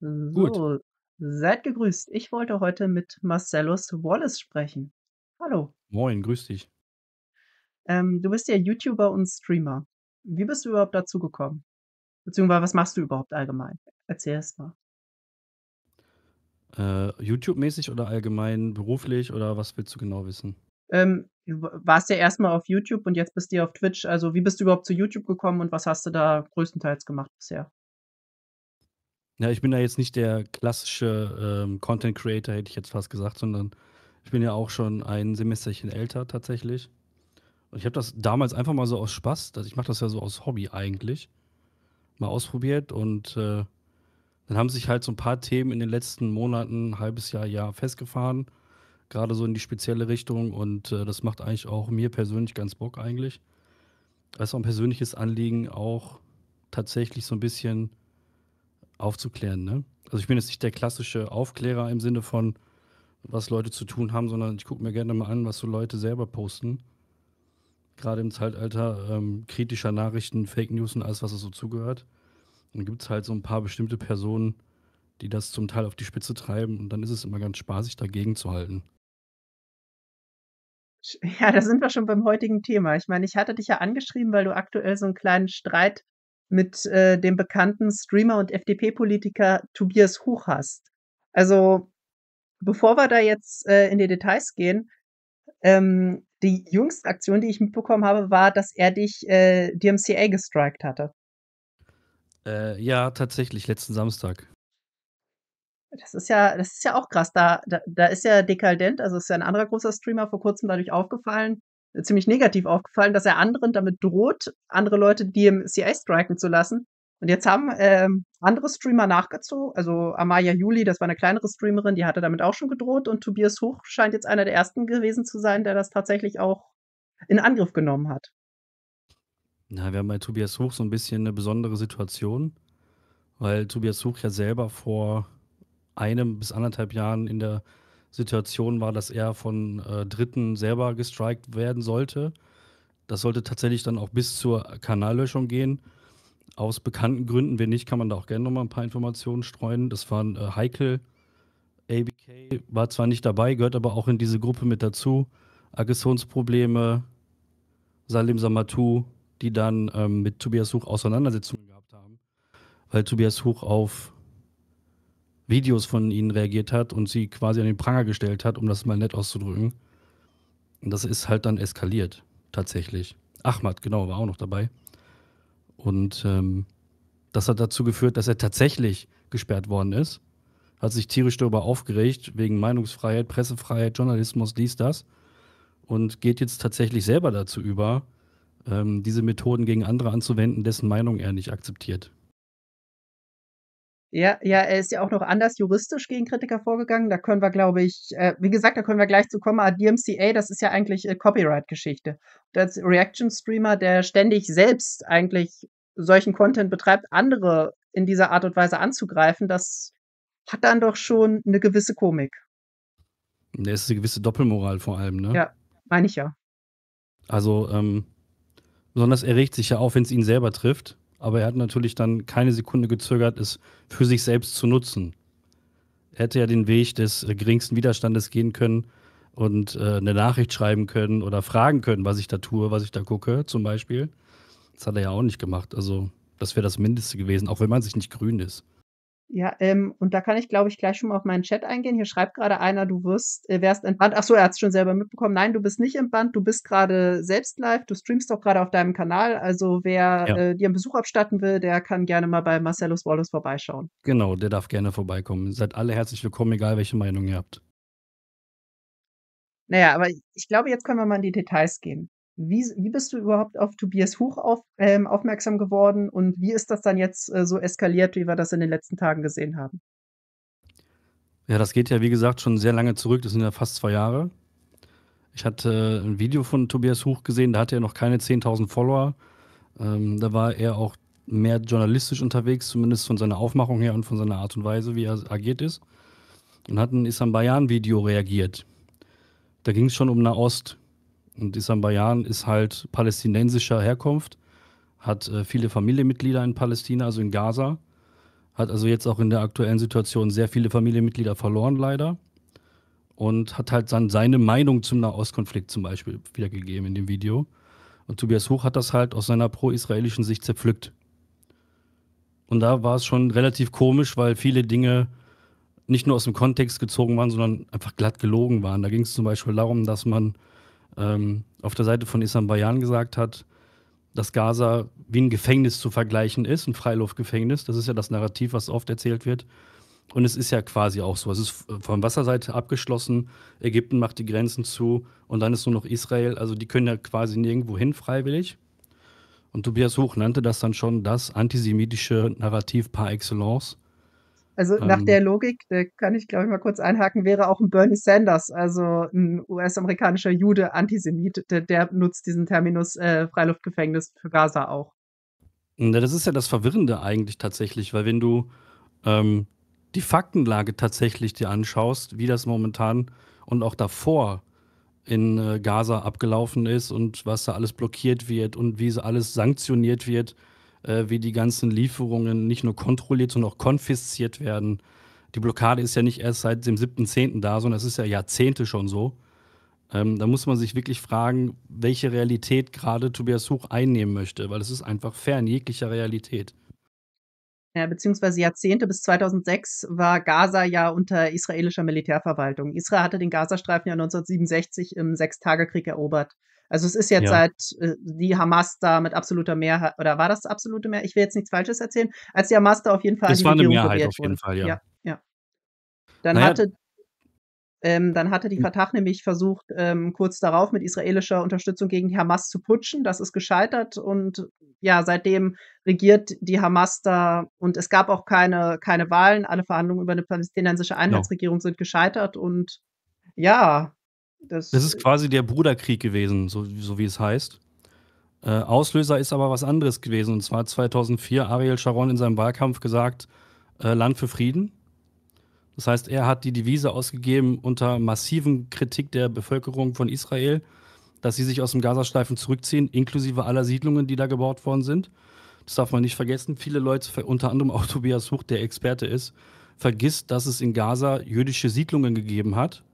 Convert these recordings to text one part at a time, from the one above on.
Gut. So, seid gegrüßt. Ich wollte heute mit Marcellus Wallace sprechen. Hallo. Moin, grüß dich. Ähm, du bist ja YouTuber und Streamer. Wie bist du überhaupt dazu gekommen? Beziehungsweise, was machst du überhaupt allgemein? Erzähl es mal. Äh, YouTube-mäßig oder allgemein beruflich oder was willst du genau wissen? Ähm, du warst ja erstmal auf YouTube und jetzt bist du auf Twitch. Also, wie bist du überhaupt zu YouTube gekommen und was hast du da größtenteils gemacht bisher? Ja, ich bin da jetzt nicht der klassische ähm, Content Creator, hätte ich jetzt fast gesagt, sondern ich bin ja auch schon ein Semesterchen älter tatsächlich. Und ich habe das damals einfach mal so aus Spaß, also ich mache das ja so aus Hobby eigentlich, mal ausprobiert und äh, dann haben sich halt so ein paar Themen in den letzten Monaten, ein halbes Jahr, Jahr festgefahren, gerade so in die spezielle Richtung und äh, das macht eigentlich auch mir persönlich ganz Bock eigentlich. Das ist auch ein persönliches Anliegen, auch tatsächlich so ein bisschen aufzuklären. Ne? Also ich bin jetzt nicht der klassische Aufklärer im Sinne von, was Leute zu tun haben, sondern ich gucke mir gerne mal an, was so Leute selber posten. Gerade im Zeitalter ähm, kritischer Nachrichten, Fake News und alles, was da so zugehört. Dann gibt es halt so ein paar bestimmte Personen, die das zum Teil auf die Spitze treiben und dann ist es immer ganz spaßig, dagegen zu halten. Ja, da sind wir schon beim heutigen Thema. Ich meine, ich hatte dich ja angeschrieben, weil du aktuell so einen kleinen Streit mit äh, dem bekannten Streamer und FDP-Politiker Tobias Hochhast. Also, bevor wir da jetzt äh, in die Details gehen, ähm, die jüngste Aktion, die ich mitbekommen habe, war, dass er dich äh, DMCA gestrikt hatte. Äh, ja, tatsächlich, letzten Samstag. Das ist ja, das ist ja auch krass. Da, da, da ist ja Dekadent, also ist ja ein anderer großer Streamer vor kurzem dadurch aufgefallen, ziemlich negativ aufgefallen, dass er anderen damit droht, andere Leute DMCA striken zu lassen. Und jetzt haben ähm, andere Streamer nachgezogen, also Amaya Juli, das war eine kleinere Streamerin, die hatte damit auch schon gedroht und Tobias Hoch scheint jetzt einer der ersten gewesen zu sein, der das tatsächlich auch in Angriff genommen hat. Na, wir haben bei Tobias Hoch so ein bisschen eine besondere Situation, weil Tobias Hoch ja selber vor einem bis anderthalb Jahren in der Situation war, dass er von äh, Dritten selber gestrikt werden sollte. Das sollte tatsächlich dann auch bis zur Kanallöschung gehen. Aus bekannten Gründen, wenn nicht, kann man da auch gerne nochmal ein paar Informationen streuen. Das waren äh, Heikel, ABK war zwar nicht dabei, gehört aber auch in diese Gruppe mit dazu. Aggressionsprobleme, Salim Samatu, die dann ähm, mit Tobias Huch Auseinandersetzungen gehabt haben, weil Tobias Huch auf Videos von ihnen reagiert hat und sie quasi an den Pranger gestellt hat, um das mal nett auszudrücken. Und das ist halt dann eskaliert, tatsächlich. Ahmad, genau, war auch noch dabei. Und ähm, das hat dazu geführt, dass er tatsächlich gesperrt worden ist. Hat sich tierisch darüber aufgeregt, wegen Meinungsfreiheit, Pressefreiheit, Journalismus, dies, das. Und geht jetzt tatsächlich selber dazu über, ähm, diese Methoden gegen andere anzuwenden, dessen Meinung er nicht akzeptiert. Ja, ja, er ist ja auch noch anders juristisch gegen Kritiker vorgegangen. Da können wir, glaube ich, äh, wie gesagt, da können wir gleich zu kommen. Aber DMCA, das ist ja eigentlich äh, Copyright-Geschichte. Als Reaction-Streamer, der ständig selbst eigentlich solchen Content betreibt, andere in dieser Art und Weise anzugreifen, das hat dann doch schon eine gewisse Komik. Da ist eine gewisse Doppelmoral vor allem, ne? Ja, meine ich ja. Also, ähm, besonders erregt sich ja auf, wenn es ihn selber trifft aber er hat natürlich dann keine Sekunde gezögert, es für sich selbst zu nutzen. Er hätte ja den Weg des äh, geringsten Widerstandes gehen können und äh, eine Nachricht schreiben können oder fragen können, was ich da tue, was ich da gucke, zum Beispiel. Das hat er ja auch nicht gemacht. Also, das wäre das Mindeste gewesen, auch wenn man sich nicht grün ist. Ja, ähm, und da kann ich, glaube ich, gleich schon mal auf meinen Chat eingehen. Hier schreibt gerade einer, du wirst, äh, wärst entbannt. Ach so, er hat es schon selber mitbekommen. Nein, du bist nicht entbannt, du bist gerade selbst live, du streamst doch gerade auf deinem Kanal. Also wer ja. äh, dir einen Besuch abstatten will, der kann gerne mal bei Marcellus Wallace vorbeischauen. Genau, der darf gerne vorbeikommen. Seid alle herzlich willkommen, egal welche Meinung ihr habt. Naja, aber ich glaube, jetzt können wir mal in die Details gehen. Wie, wie bist du überhaupt auf Tobias Huch auf, ähm, aufmerksam geworden und wie ist das dann jetzt äh, so eskaliert, wie wir das in den letzten Tagen gesehen haben? Ja, das geht ja, wie gesagt, schon sehr lange zurück. Das sind ja fast zwei Jahre. Ich hatte äh, ein Video von Tobias Huch gesehen, da hatte er noch keine 10.000 Follower. Ähm, da war er auch mehr journalistisch unterwegs, zumindest von seiner Aufmachung her und von seiner Art und Weise, wie er agiert ist. Und hat ein Islam Bayan-Video reagiert. Da ging es schon um Nahost. Und Isam Bayan ist halt palästinensischer Herkunft, hat äh, viele Familienmitglieder in Palästina, also in Gaza, hat also jetzt auch in der aktuellen Situation sehr viele Familienmitglieder verloren, leider. Und hat halt dann seine Meinung zum Nahostkonflikt zum Beispiel wiedergegeben in dem Video. Und Tobias Hoch hat das halt aus seiner pro-israelischen Sicht zerpflückt. Und da war es schon relativ komisch, weil viele Dinge nicht nur aus dem Kontext gezogen waren, sondern einfach glatt gelogen waren. Da ging es zum Beispiel darum, dass man ähm, auf der Seite von Islam Bayan gesagt hat, dass Gaza wie ein Gefängnis zu vergleichen ist, ein Freiluftgefängnis. Das ist ja das Narrativ, was oft erzählt wird. Und es ist ja quasi auch so. Es ist von Wasserseite abgeschlossen. Ägypten macht die Grenzen zu und dann ist nur noch Israel. Also die können ja quasi nirgendwo hin freiwillig. Und Tobias Hoch nannte das dann schon das antisemitische Narrativ par excellence. Also nach ähm. der Logik, da äh, kann ich glaube ich mal kurz einhaken, wäre auch ein Bernie Sanders, also ein US-amerikanischer Jude, Antisemit, der, der, nutzt diesen Terminus äh, Freiluftgefängnis für Gaza auch. Hm, das ist ja das Verwirrende eigentlich tatsächlich, weil wenn du ähm, die Faktenlage tatsächlich dir anschaust, wie das momentan und auch davor in äh, Gaza abgelaufen ist und was da alles blockiert wird und wie alles sanktioniert wird, äh, wie die ganzen Lieferungen nicht nur kontrolliert, sondern auch konfisziert werden. Die Blockade ist ja nicht erst seit dem 7.10. da, sondern es ist ja Jahrzehnte schon so. Ähm, da muss man sich wirklich fragen, welche Realität gerade Tobias Huch einnehmen möchte, weil es ist einfach fern jeglicher Realität. Ja, beziehungsweise Jahrzehnte bis 2006 war Gaza ja unter israelischer Militärverwaltung. Israel hatte den Gazastreifen ja 1967 im Sechstagekrieg erobert. Also es ist jetzt ja. seit äh, die Hamas da mit absoluter Mehrheit, oder war das absolute Mehrheit? Ich will jetzt nichts Falsches erzählen. Als die Hamas da auf jeden Fall. Das war eine Regierung Mehrheit auf jeden wurde. Fall, ja. ja, ja. Dann naja. hatte ähm, dann hatte die hm. Fatah nämlich versucht, ähm, kurz darauf mit israelischer Unterstützung gegen die Hamas zu putschen. Das ist gescheitert und ja, seitdem regiert die Hamas da und es gab auch keine, keine Wahlen. Alle Verhandlungen über eine palästinensische genau. Einheitsregierung no. sind gescheitert und ja, das, das ist quasi der Bruderkrieg gewesen, so, so wie es heißt. Äh, Auslöser ist aber was anderes gewesen. Und zwar 2004 Ariel Sharon in seinem Wahlkampf gesagt, äh, Land für Frieden. Das heißt, er hat die Devise ausgegeben unter massiven Kritik der Bevölkerung von Israel, dass sie sich aus dem Gazastreifen zurückziehen, inklusive aller Siedlungen, die da gebaut worden sind. Das darf man nicht vergessen. Viele Leute, unter anderem auch Tobias Huch, der Experte ist, vergisst, dass es in Gaza jüdische Siedlungen gegeben hat,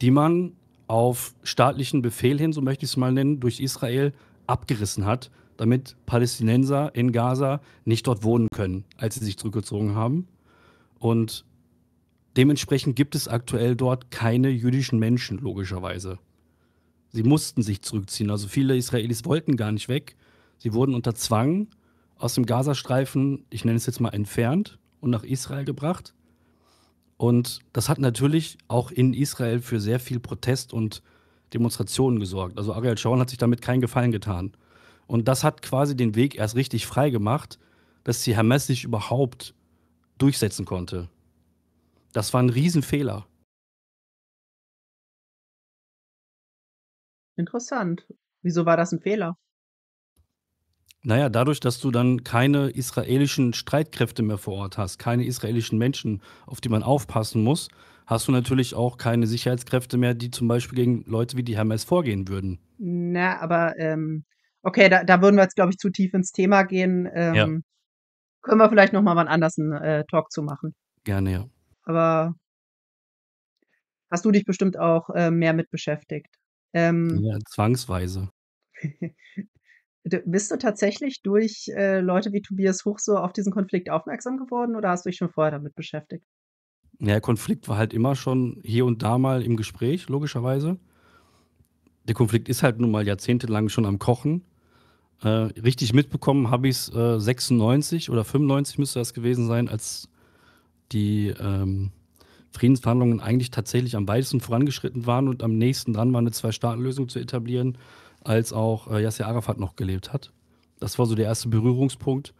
die man auf staatlichen Befehl hin, so möchte ich es mal nennen, durch Israel abgerissen hat, damit Palästinenser in Gaza nicht dort wohnen können, als sie sich zurückgezogen haben. Und dementsprechend gibt es aktuell dort keine jüdischen Menschen, logischerweise. Sie mussten sich zurückziehen. Also viele Israelis wollten gar nicht weg. Sie wurden unter Zwang aus dem Gazastreifen, ich nenne es jetzt mal entfernt und nach Israel gebracht. Und das hat natürlich auch in Israel für sehr viel Protest und Demonstrationen gesorgt. Also Ariel Sharon hat sich damit keinen Gefallen getan. Und das hat quasi den Weg erst richtig frei gemacht, dass sie Hermes sich überhaupt durchsetzen konnte. Das war ein Riesenfehler. Interessant. Wieso war das ein Fehler? Naja, dadurch, dass du dann keine israelischen Streitkräfte mehr vor Ort hast, keine israelischen Menschen, auf die man aufpassen muss, hast du natürlich auch keine Sicherheitskräfte mehr, die zum Beispiel gegen Leute wie die Hamas vorgehen würden. Na, aber ähm, okay, da, da, würden wir jetzt, glaube ich, zu tief ins Thema gehen. Ähm, ja. Können wir vielleicht nochmal wann anders einen äh, Talk zu machen. Gerne, ja. Aber hast du dich bestimmt auch äh, mehr mit beschäftigt. Ähm, ja, zwangsweise. bist du tatsächlich durch äh, Leute wie Tobias Huch so auf diesen Konflikt aufmerksam geworden oder hast du dich schon vorher damit beschäftigt? Ja, Konflikt war halt immer schon hier und da mal im Gespräch, logischerweise. Der Konflikt ist halt nun mal jahrzehntelang schon am Kochen. Äh, richtig mitbekommen habe ich es äh, 96 oder 95 müsste das gewesen sein, als die ähm, Friedensverhandlungen eigentlich tatsächlich am weitesten vorangeschritten waren und am nächsten dran war, eine Zwei-Staaten-Lösung zu etablieren als auch äh, Yasser Arafat noch gelebt hat. Das war so der erste Berührungspunkt.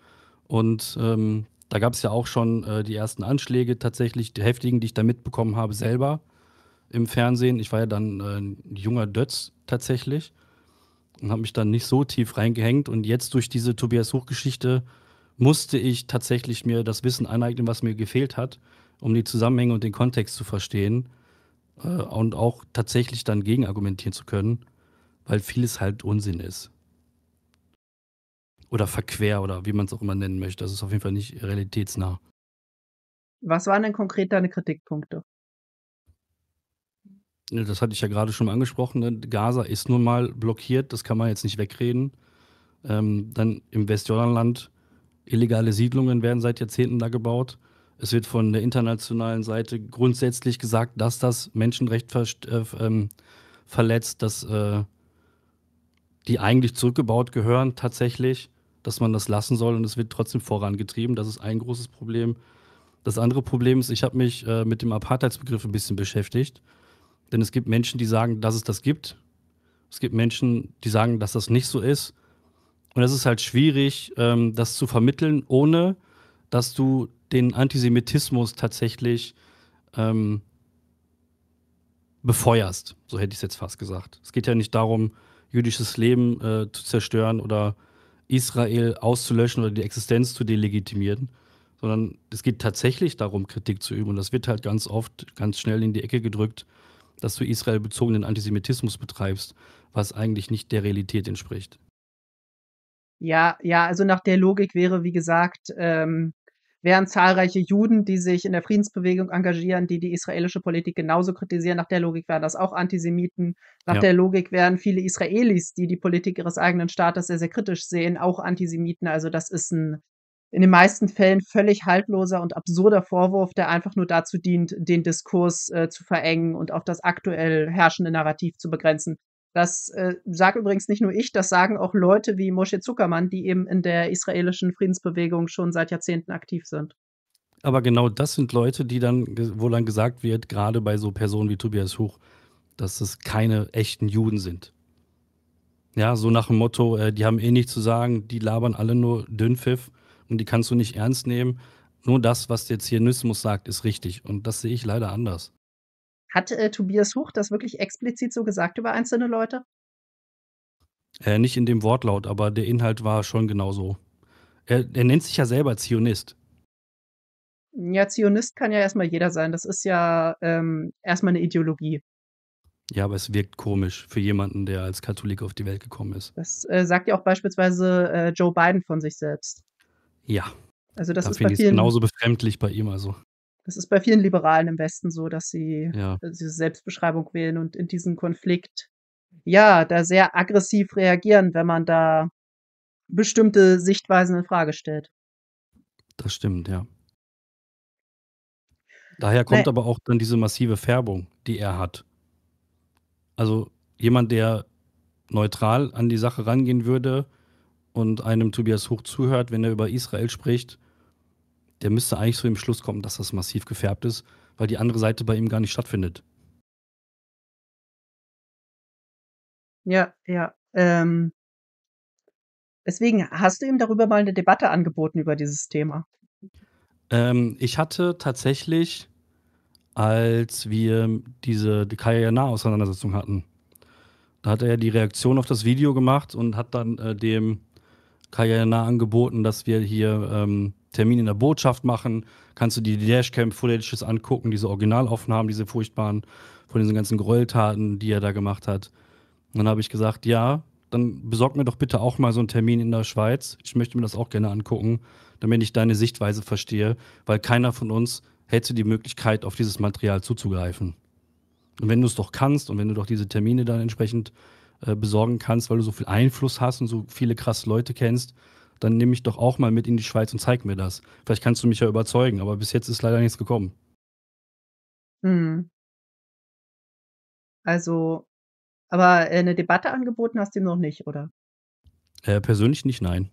Und ähm, da gab es ja auch schon äh, die ersten Anschläge tatsächlich, die heftigen, die ich da mitbekommen habe, selber im Fernsehen. Ich war ja dann äh, ein junger Dötz tatsächlich und habe mich dann nicht so tief reingehängt. Und jetzt durch diese Tobias Hoch-Geschichte musste ich tatsächlich mir das Wissen aneignen, was mir gefehlt hat, um die Zusammenhänge und den Kontext zu verstehen äh, und auch tatsächlich dann gegenargumentieren zu können weil vieles halt Unsinn ist. Oder verquer oder wie man es auch immer nennen möchte. Das ist auf jeden Fall nicht realitätsnah. Was waren denn konkret deine Kritikpunkte? Das hatte ich ja gerade schon angesprochen. Ne? Gaza ist nun mal blockiert, das kann man jetzt nicht wegreden. Ähm, dann im Westjordanland illegale Siedlungen werden seit Jahrzehnten da gebaut. Es wird von der internationalen Seite grundsätzlich gesagt, dass das Menschenrecht ver äh, ähm, verletzt, dass äh, die eigentlich zurückgebaut gehören, tatsächlich, dass man das lassen soll und es wird trotzdem vorangetrieben. Das ist ein großes Problem. Das andere Problem ist, ich habe mich äh, mit dem Apartheidsbegriff ein bisschen beschäftigt, denn es gibt Menschen, die sagen, dass es das gibt. Es gibt Menschen, die sagen, dass das nicht so ist. Und es ist halt schwierig, ähm, das zu vermitteln, ohne dass du den Antisemitismus tatsächlich ähm, befeuerst. So hätte ich es jetzt fast gesagt. Es geht ja nicht darum, jüdisches Leben äh, zu zerstören oder Israel auszulöschen oder die Existenz zu delegitimieren, sondern es geht tatsächlich darum, Kritik zu üben. Und das wird halt ganz oft, ganz schnell in die Ecke gedrückt, dass du israelbezogenen Antisemitismus betreibst, was eigentlich nicht der Realität entspricht. Ja, ja, also nach der Logik wäre, wie gesagt, ähm, während zahlreiche Juden, die sich in der Friedensbewegung engagieren, die die israelische Politik genauso kritisieren, nach der Logik wären das auch Antisemiten, nach ja. der Logik wären viele Israelis, die die Politik ihres eigenen Staates sehr, sehr kritisch sehen, auch Antisemiten. Also das ist ein in den meisten Fällen völlig haltloser und absurder Vorwurf, der einfach nur dazu dient, den Diskurs äh, zu verengen und auf das aktuell herrschende Narrativ zu begrenzen. Das äh, sage übrigens nicht nur ich, das sagen auch Leute wie Moshe Zuckermann, die eben in der israelischen Friedensbewegung schon seit Jahrzehnten aktiv sind. Aber genau das sind Leute, die dann, wo dann gesagt wird, gerade bei so Personen wie Tobias Huch, dass es keine echten Juden sind. Ja, so nach dem Motto, äh, die haben eh nichts zu sagen, die labern alle nur Dünnpfiff und die kannst du nicht ernst nehmen. Nur das, was der Zionismus sagt, ist richtig. Und das sehe ich leider anders. Hat äh, Tobias Huch das wirklich explizit so gesagt über einzelne Leute? Äh, nicht in dem Wortlaut, aber der Inhalt war schon genauso. Er, er nennt sich ja selber Zionist. Ja, Zionist kann ja erstmal jeder sein. Das ist ja ähm, erstmal eine Ideologie. Ja, aber es wirkt komisch für jemanden, der als Katholik auf die Welt gekommen ist. Das äh, sagt ja auch beispielsweise äh, Joe Biden von sich selbst. Ja. Also das da ist bei vielen genauso befremdlich bei ihm also. Das ist bei vielen Liberalen im Westen so, dass sie ja. Äh, diese Selbstbeschreibung wählen und in diesem Konflikt ja da sehr aggressiv reagieren, wenn man da bestimmte Sichtweisen in Frage stellt. Das stimmt, ja. Daher kommt nee. aber auch dann diese massive Färbung, die er hat. Also jemand, der neutral an die Sache rangehen würde und einem Tobias Hoch zuhört, wenn er über Israel spricht, der müsste eigentlich zu dem Schluss kommen, dass das massiv gefärbt ist, weil die andere Seite bei ihm gar nicht stattfindet. Ja, ja. Ähm, deswegen hast du ihm darüber mal eine Debatte angeboten über dieses Thema. Ähm, ich hatte tatsächlich, als wir diese die Kayana-Auseinandersetzung hatten, da hat er die Reaktion auf das Video gemacht und hat dann äh, dem Kayana angeboten, dass wir hier ähm, Termin in der Botschaft machen, kannst du dir die Dashcam-Footages angucken, diese Originalaufnahmen, diese furchtbaren von diesen ganzen Gräueltaten, die er da gemacht hat. Und dann habe ich gesagt, ja, dann besorg mir doch bitte auch mal so einen Termin in der Schweiz. Ich möchte mir das auch gerne angucken, damit ich deine Sichtweise verstehe, weil keiner von uns hätte die Möglichkeit, auf dieses Material zuzugreifen. Und wenn du es doch kannst und wenn du doch diese Termine dann entsprechend äh, besorgen kannst, weil du so viel Einfluss hast und so viele krasse Leute kennst, dann nehme ich doch auch mal mit in die Schweiz und zeig mir das. Vielleicht kannst du mich ja überzeugen, aber bis jetzt ist leider nichts gekommen. Hm. Also, aber äh, eine Debatte angeboten hast du ihm noch nicht, oder? Äh, persönlich nicht, nein.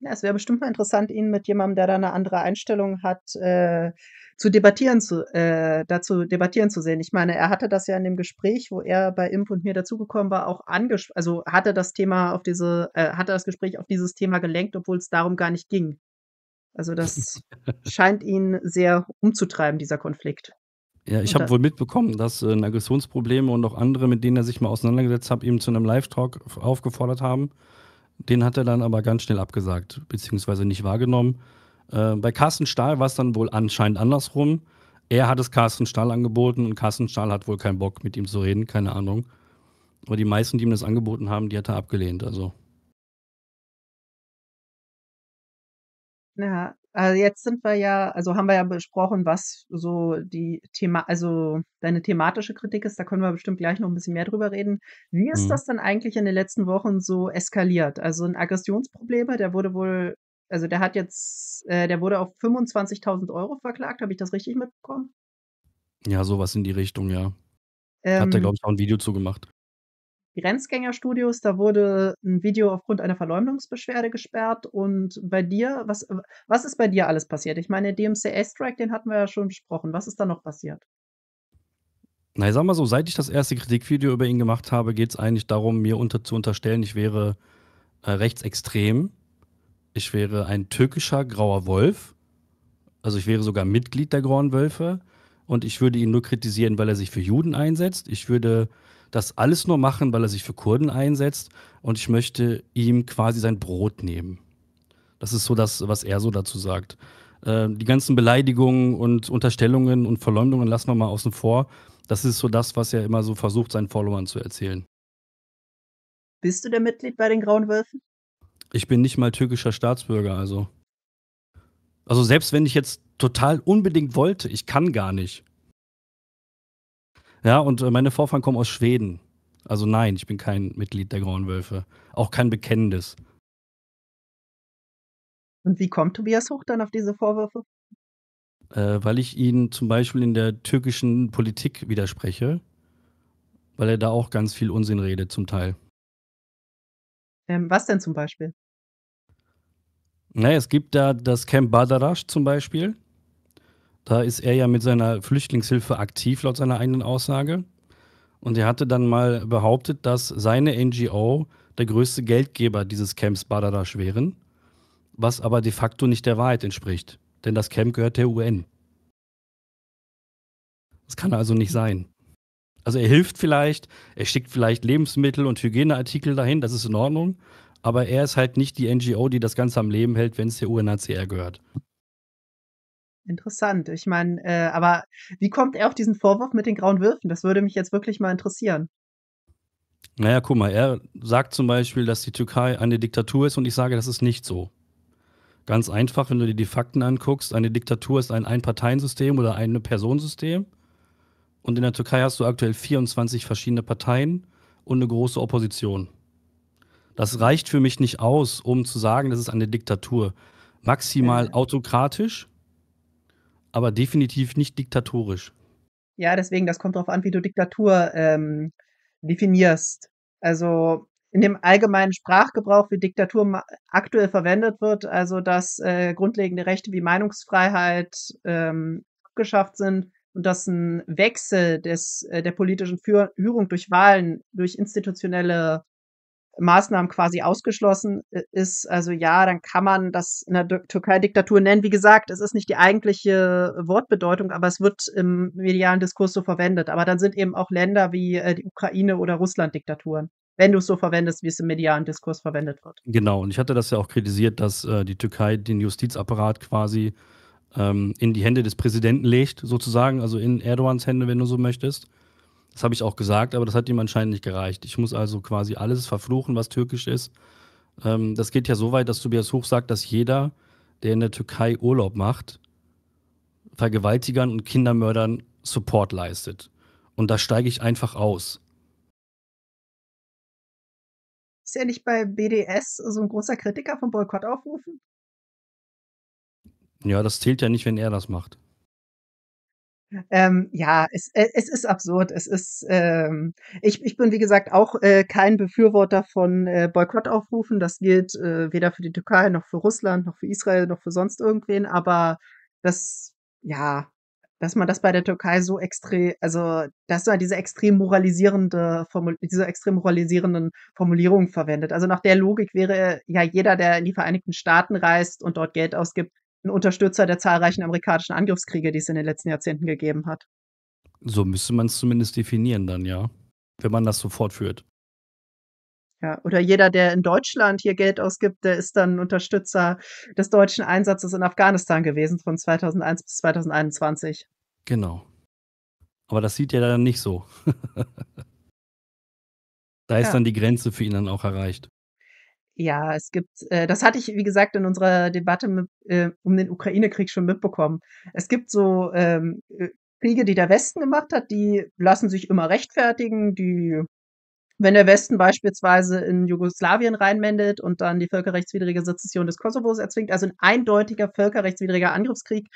Ja, es wäre bestimmt mal interessant, ihn mit jemandem, der da eine andere Einstellung hat, äh, zu debattieren zu, äh, dazu debattieren zu sehen. Ich meine, er hatte das ja in dem Gespräch, wo er bei Imp und mir dazugekommen war, auch angesprochen, also hatte das Thema auf diese, äh, hatte das Gespräch auf dieses Thema gelenkt, obwohl es darum gar nicht ging. Also das scheint ihn sehr umzutreiben, dieser Konflikt. Ja, ich habe wohl mitbekommen, dass äh, Aggressionsprobleme und auch andere, mit denen er sich mal auseinandergesetzt hat, ihm zu einem Live-Talk aufgefordert haben. Den hat er dann aber ganz schnell abgesagt, beziehungsweise nicht wahrgenommen. Äh, bei Carsten Stahl war es dann wohl anscheinend andersrum. Er hat es Carsten Stahl angeboten und Carsten Stahl hat wohl keinen Bock, mit ihm zu reden, keine Ahnung. Aber die meisten, die ihm das angeboten haben, die hat er abgelehnt. Also. Ja, also jetzt sind wir ja, also haben wir ja besprochen, was so die Thema, also deine thematische Kritik ist. Da können wir bestimmt gleich noch ein bisschen mehr drüber reden. Wie ist mhm. das denn eigentlich in den letzten Wochen so eskaliert? Also ein Aggressionsproblem, der wurde wohl also der hat jetzt, äh, der wurde auf 25.000 Euro verklagt. Habe ich das richtig mitbekommen? Ja, sowas in die Richtung, ja. Ähm, hat er, glaube ich, auch ein Video zugemacht. Grenzgängerstudios, da wurde ein Video aufgrund einer Verleumdungsbeschwerde gesperrt. Und bei dir, was, was ist bei dir alles passiert? Ich meine, DMCA-Strike, den hatten wir ja schon besprochen. Was ist da noch passiert? Na, ich sag mal so, seit ich das erste Kritikvideo über ihn gemacht habe, geht es eigentlich darum, mir unter, zu unterstellen, ich wäre äh, rechtsextrem ich wäre ein türkischer grauer Wolf. Also ich wäre sogar Mitglied der grauen Wölfe. Und ich würde ihn nur kritisieren, weil er sich für Juden einsetzt. Ich würde das alles nur machen, weil er sich für Kurden einsetzt. Und ich möchte ihm quasi sein Brot nehmen. Das ist so das, was er so dazu sagt. Äh, die ganzen Beleidigungen und Unterstellungen und Verleumdungen lassen wir mal außen vor. Das ist so das, was er immer so versucht, seinen Followern zu erzählen. Bist du der Mitglied bei den Grauen Wölfen? Ich bin nicht mal türkischer Staatsbürger, also. Also selbst wenn ich jetzt total unbedingt wollte, ich kann gar nicht. Ja, und äh, meine Vorfahren kommen aus Schweden. Also nein, ich bin kein Mitglied der Grauen Wölfe. Auch kein Bekennendes. Und wie kommt Tobias Hoch dann auf diese Vorwürfe? Äh, weil ich ihn zum Beispiel in der türkischen Politik widerspreche, weil er da auch ganz viel Unsinn redet zum Teil. Ähm, was denn zum Beispiel? Naja, es gibt da das Camp Badarash zum Beispiel. Da ist er ja mit seiner Flüchtlingshilfe aktiv, laut seiner eigenen Aussage. Und er hatte dann mal behauptet, dass seine NGO der größte Geldgeber dieses Camps Badarash wären, was aber de facto nicht der Wahrheit entspricht. Denn das Camp gehört der UN. Das kann also nicht sein. Also er hilft vielleicht, er schickt vielleicht Lebensmittel und Hygieneartikel dahin, das ist in Ordnung aber er ist halt nicht die NGO, die das Ganze am Leben hält, wenn es der UNHCR gehört. Interessant. Ich meine, äh, aber wie kommt er auf diesen Vorwurf mit den grauen Würfen? Das würde mich jetzt wirklich mal interessieren. Naja, guck mal, er sagt zum Beispiel, dass die Türkei eine Diktatur ist und ich sage, das ist nicht so. Ganz einfach, wenn du dir die Fakten anguckst, eine Diktatur ist ein Einparteiensystem oder ein Personensystem. Und in der Türkei hast du aktuell 24 verschiedene Parteien und eine große Opposition. Das reicht für mich nicht aus, um zu sagen, das ist eine Diktatur. Maximal äh. autokratisch, aber definitiv nicht diktatorisch. Ja, deswegen, das kommt darauf an, wie du Diktatur ähm, definierst. Also in dem allgemeinen Sprachgebrauch, wie Diktatur aktuell verwendet wird, also dass äh, grundlegende Rechte wie Meinungsfreiheit ähm, abgeschafft sind und dass ein Wechsel des, äh, der politischen Führung durch Wahlen, durch institutionelle Maßnahmen quasi ausgeschlossen äh, ist. Also ja, dann kann man das in der Türkei-Diktatur nennen. Wie gesagt, es ist nicht die eigentliche Wortbedeutung, aber es wird im medialen Diskurs so verwendet. Aber dann sind eben auch Länder wie äh, die Ukraine oder Russland Diktaturen wenn du es so verwendest, wie es im medialen Diskurs verwendet wird. Genau, und ich hatte das ja auch kritisiert, dass äh, die Türkei den Justizapparat quasi ähm, in die Hände des Präsidenten legt, sozusagen, also in Erdogans Hände, wenn du so möchtest. Das habe ich auch gesagt, aber das hat ihm anscheinend nicht gereicht. Ich muss also quasi alles verfluchen, was türkisch ist. Ähm, das geht ja so weit, dass Tobias Hoch sagt, dass jeder, der in der Türkei Urlaub macht, Vergewaltigern und Kindermördern Support leistet. Und da steige ich einfach aus. Ist er nicht bei BDS so ein großer Kritiker von Boykottaufrufen? Ja, das zählt ja nicht, wenn er das macht. Ähm, ja, es, äh, es ist absurd. Es ist, ähm, ich, ich bin wie gesagt auch äh, kein Befürworter von äh, Boykottaufrufen. Das gilt äh, weder für die Türkei noch für Russland noch für Israel noch für sonst irgendwen. Aber das, ja, dass man das bei der Türkei so extrem, also dass man diese extrem moralisierende, Formul diese extrem moralisierenden Formulierungen verwendet. Also nach der Logik wäre ja jeder, der in die Vereinigten Staaten reist und dort Geld ausgibt, ein Unterstützer der zahlreichen amerikanischen Angriffskriege, die es in den letzten Jahrzehnten gegeben hat. So müsste man es zumindest definieren dann, ja, wenn man das so fortführt. Ja, oder jeder, der in Deutschland hier Geld ausgibt, der ist dann Unterstützer des deutschen Einsatzes in Afghanistan gewesen von 2001 bis 2021. Genau. Aber das sieht er dann nicht so. da ist ja. dann die Grenze für ihn dann auch erreicht. Ja, es gibt, äh, das hatte ich, wie gesagt, in unserer Debatte mit, äh, um den Ukraine-Krieg schon mitbekommen. Es gibt so ähm, äh, Kriege, die der Westen gemacht hat, die lassen sich immer rechtfertigen, die wenn der Westen beispielsweise in Jugoslawien reinmendet und dann die völkerrechtswidrige Sezession des Kosovos erzwingt, also ein eindeutiger völkerrechtswidriger Angriffskrieg,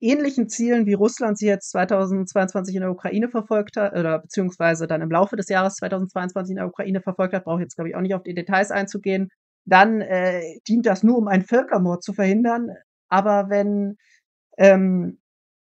ähnlichen Zielen, wie Russland sie jetzt 2022 in der Ukraine verfolgt hat, oder beziehungsweise dann im Laufe des Jahres 2022 in der Ukraine verfolgt hat, brauche ich jetzt, glaube ich, auch nicht auf die Details einzugehen, dann äh, dient das nur, um einen Völkermord zu verhindern. Aber wenn ähm,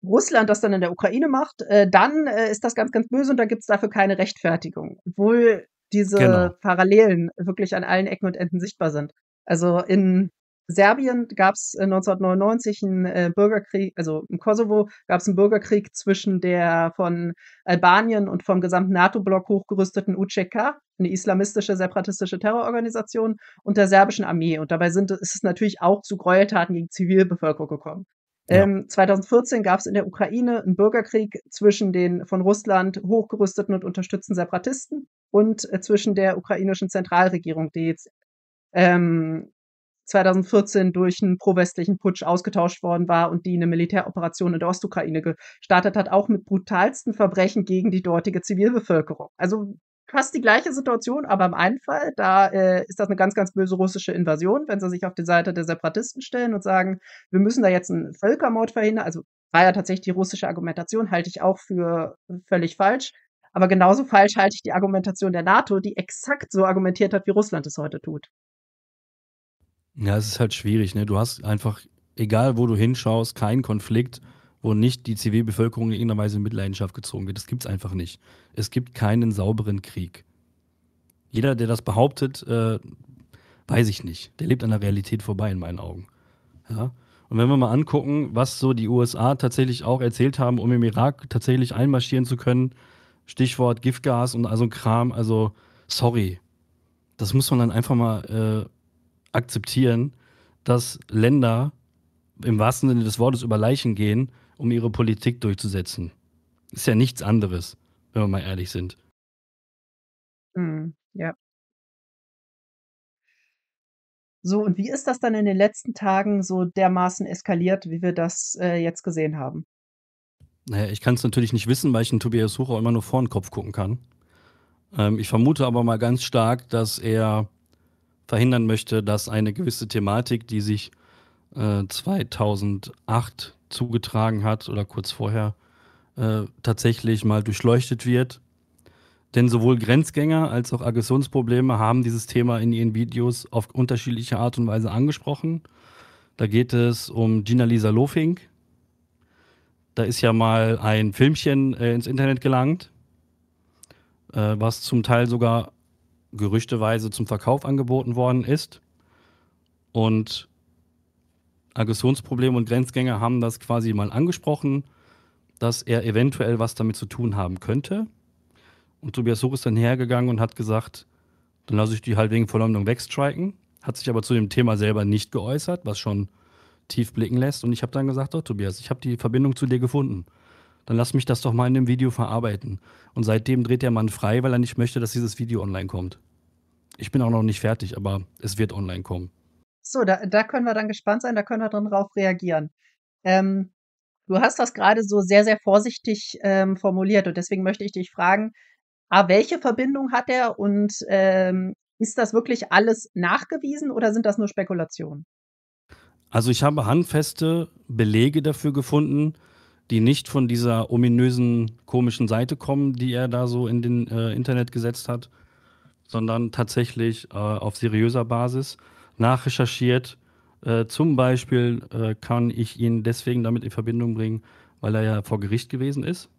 Russland das dann in der Ukraine macht, äh, dann äh, ist das ganz, ganz böse und da gibt es dafür keine Rechtfertigung, obwohl diese genau. Parallelen wirklich an allen Ecken und Enden sichtbar sind. Also in Serbien gab es 1999 einen äh, Bürgerkrieg, also im Kosovo gab es einen Bürgerkrieg zwischen der von Albanien und vom gesamten NATO-Block hochgerüsteten UCK, eine islamistische separatistische Terrororganisation, und der serbischen Armee. Und dabei sind, ist es natürlich auch zu Gräueltaten gegen Zivilbevölkerung gekommen. Ja. Ähm, 2014 gab es in der Ukraine einen Bürgerkrieg zwischen den von Russland hochgerüsteten und unterstützten Separatisten und äh, zwischen der ukrainischen Zentralregierung, die jetzt ähm, 2014 durch einen prowestlichen Putsch ausgetauscht worden war und die eine Militäroperation in der Ostukraine gestartet hat, auch mit brutalsten Verbrechen gegen die dortige Zivilbevölkerung. Also fast die gleiche Situation, aber im einen Fall, da äh, ist das eine ganz, ganz böse russische Invasion, wenn sie sich auf die Seite der Separatisten stellen und sagen, wir müssen da jetzt einen Völkermord verhindern. Also war ja tatsächlich die russische Argumentation, halte ich auch für völlig falsch. Aber genauso falsch halte ich die Argumentation der NATO, die exakt so argumentiert hat, wie Russland es heute tut. Ja, es ist halt schwierig. Ne? Du hast einfach, egal wo du hinschaust, keinen Konflikt, wo nicht die Zivilbevölkerung in irgendeiner Weise in Mitleidenschaft gezogen wird. Das gibt es einfach nicht. Es gibt keinen sauberen Krieg. Jeder, der das behauptet, äh, weiß ich nicht. Der lebt an der Realität vorbei in meinen Augen. Ja? Und wenn wir mal angucken, was so die USA tatsächlich auch erzählt haben, um im Irak tatsächlich einmarschieren zu können, Stichwort Giftgas und also Kram, also sorry. Das muss man dann einfach mal äh, akzeptieren, dass Länder im wahrsten Sinne des Wortes über Leichen gehen, um ihre Politik durchzusetzen. Ist ja nichts anderes, wenn wir mal ehrlich sind. Hm, ja. So, und wie ist das dann in den letzten Tagen so dermaßen eskaliert, wie wir das äh, jetzt gesehen haben? Naja, ich kann es natürlich nicht wissen, weil ich einen Tobias Hucher immer nur vor den Kopf gucken kann. Ähm, ich vermute aber mal ganz stark, dass er verhindern möchte, dass eine gewisse Thematik, die sich äh, 2008 zugetragen hat oder kurz vorher, äh, tatsächlich mal durchleuchtet wird. Denn sowohl Grenzgänger als auch Aggressionsprobleme haben dieses Thema in ihren Videos auf unterschiedliche Art und Weise angesprochen. Da geht es um Gina-Lisa Lofink. Da ist ja mal ein Filmchen äh, ins Internet gelangt, äh, was zum Teil sogar gerüchteweise zum Verkauf angeboten worden ist. Und Aggressionsprobleme und Grenzgänger haben das quasi mal angesprochen, dass er eventuell was damit zu tun haben könnte. Und Tobias Hoch ist dann hergegangen und hat gesagt, dann lasse ich die halt wegen Verleumdung wegstriken, hat sich aber zu dem Thema selber nicht geäußert, was schon tief blicken lässt. Und ich habe dann gesagt, oh, Tobias, ich habe die Verbindung zu dir gefunden dann lass mich das doch mal in dem Video verarbeiten. Und seitdem dreht der Mann frei, weil er nicht möchte, dass dieses Video online kommt. Ich bin auch noch nicht fertig, aber es wird online kommen. So, da, da können wir dann gespannt sein, da können wir dann drauf reagieren. Ähm, du hast das gerade so sehr, sehr vorsichtig ähm, formuliert und deswegen möchte ich dich fragen, ah, welche Verbindung hat er und ähm, ist das wirklich alles nachgewiesen oder sind das nur Spekulationen? Also ich habe handfeste Belege dafür gefunden, die nicht von dieser ominösen, komischen Seite kommen, die er da so in den äh, Internet gesetzt hat, sondern tatsächlich äh, auf seriöser Basis nachrecherchiert. Äh, zum Beispiel äh, kann ich ihn deswegen damit in Verbindung bringen, weil er ja vor Gericht gewesen ist.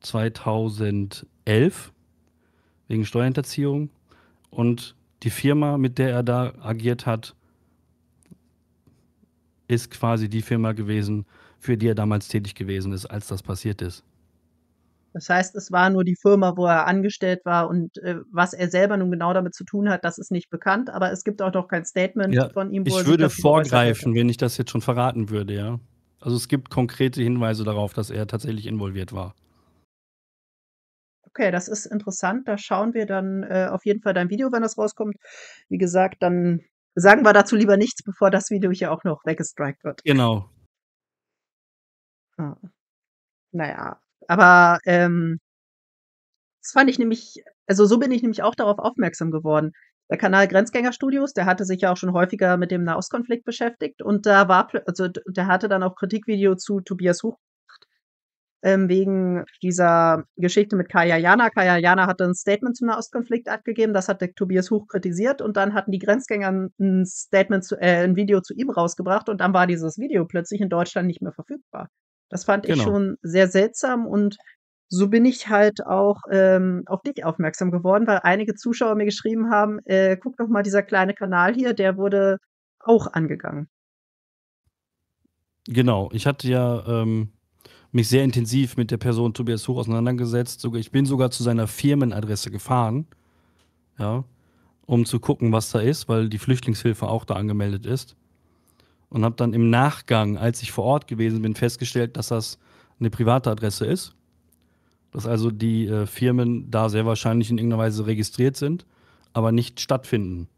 2011 wegen Steuerhinterziehung und die Firma, mit der er da agiert hat, ist quasi die Firma gewesen, für die er damals tätig gewesen ist, als das passiert ist. Das heißt, es war nur die Firma, wo er angestellt war und äh, was er selber nun genau damit zu tun hat, das ist nicht bekannt, aber es gibt auch noch kein Statement ja, von ihm. ich würde vorgreifen, wenn ich das jetzt schon verraten würde, ja. Also es gibt konkrete Hinweise darauf, dass er tatsächlich involviert war. Okay, das ist interessant. Da schauen wir dann äh, auf jeden Fall dein Video, wenn das rauskommt. Wie gesagt, dann sagen wir dazu lieber nichts, bevor das Video hier auch noch weggestrikt wird. Genau, naja, aber, ähm das fand ich nämlich also, so bin ich nämlich auch darauf aufmerksam geworden. Der Kanal Grenzgänger Studios, der hatte sich ja auch schon häufiger mit dem Nahostkonflikt beschäftigt und da war also, der hatte dann auch Kritikvideo zu Tobias Huch ähm, wegen dieser Geschichte mit Kaya Jana. Kaya Jana hatte ein Statement zum Nahostkonflikt abgegeben, das hatte Tobias Huch kritisiert und dann hatten die Grenzgänger ein Statement zu äh, ein Video zu ihm rausgebracht und dann war dieses Video plötzlich in Deutschland nicht mehr verfügbar. Das fand genau. ich schon sehr seltsam und so bin ich halt auch ähm, auf dich aufmerksam geworden, weil einige Zuschauer mir geschrieben haben, äh, guck doch mal, dieser kleine Kanal hier, der wurde auch angegangen. Genau, ich hatte ja ähm, mich sehr intensiv mit der Person Tobias Hoch auseinandergesetzt. Ich bin sogar zu seiner Firmenadresse gefahren, ja, um zu gucken, was da ist, weil die Flüchtlingshilfe auch da angemeldet ist und habe dann im Nachgang, als ich vor Ort gewesen bin, festgestellt, dass das eine private Adresse ist. Dass also die äh, Firmen da sehr wahrscheinlich in irgendeiner Weise registriert sind, aber nicht stattfinden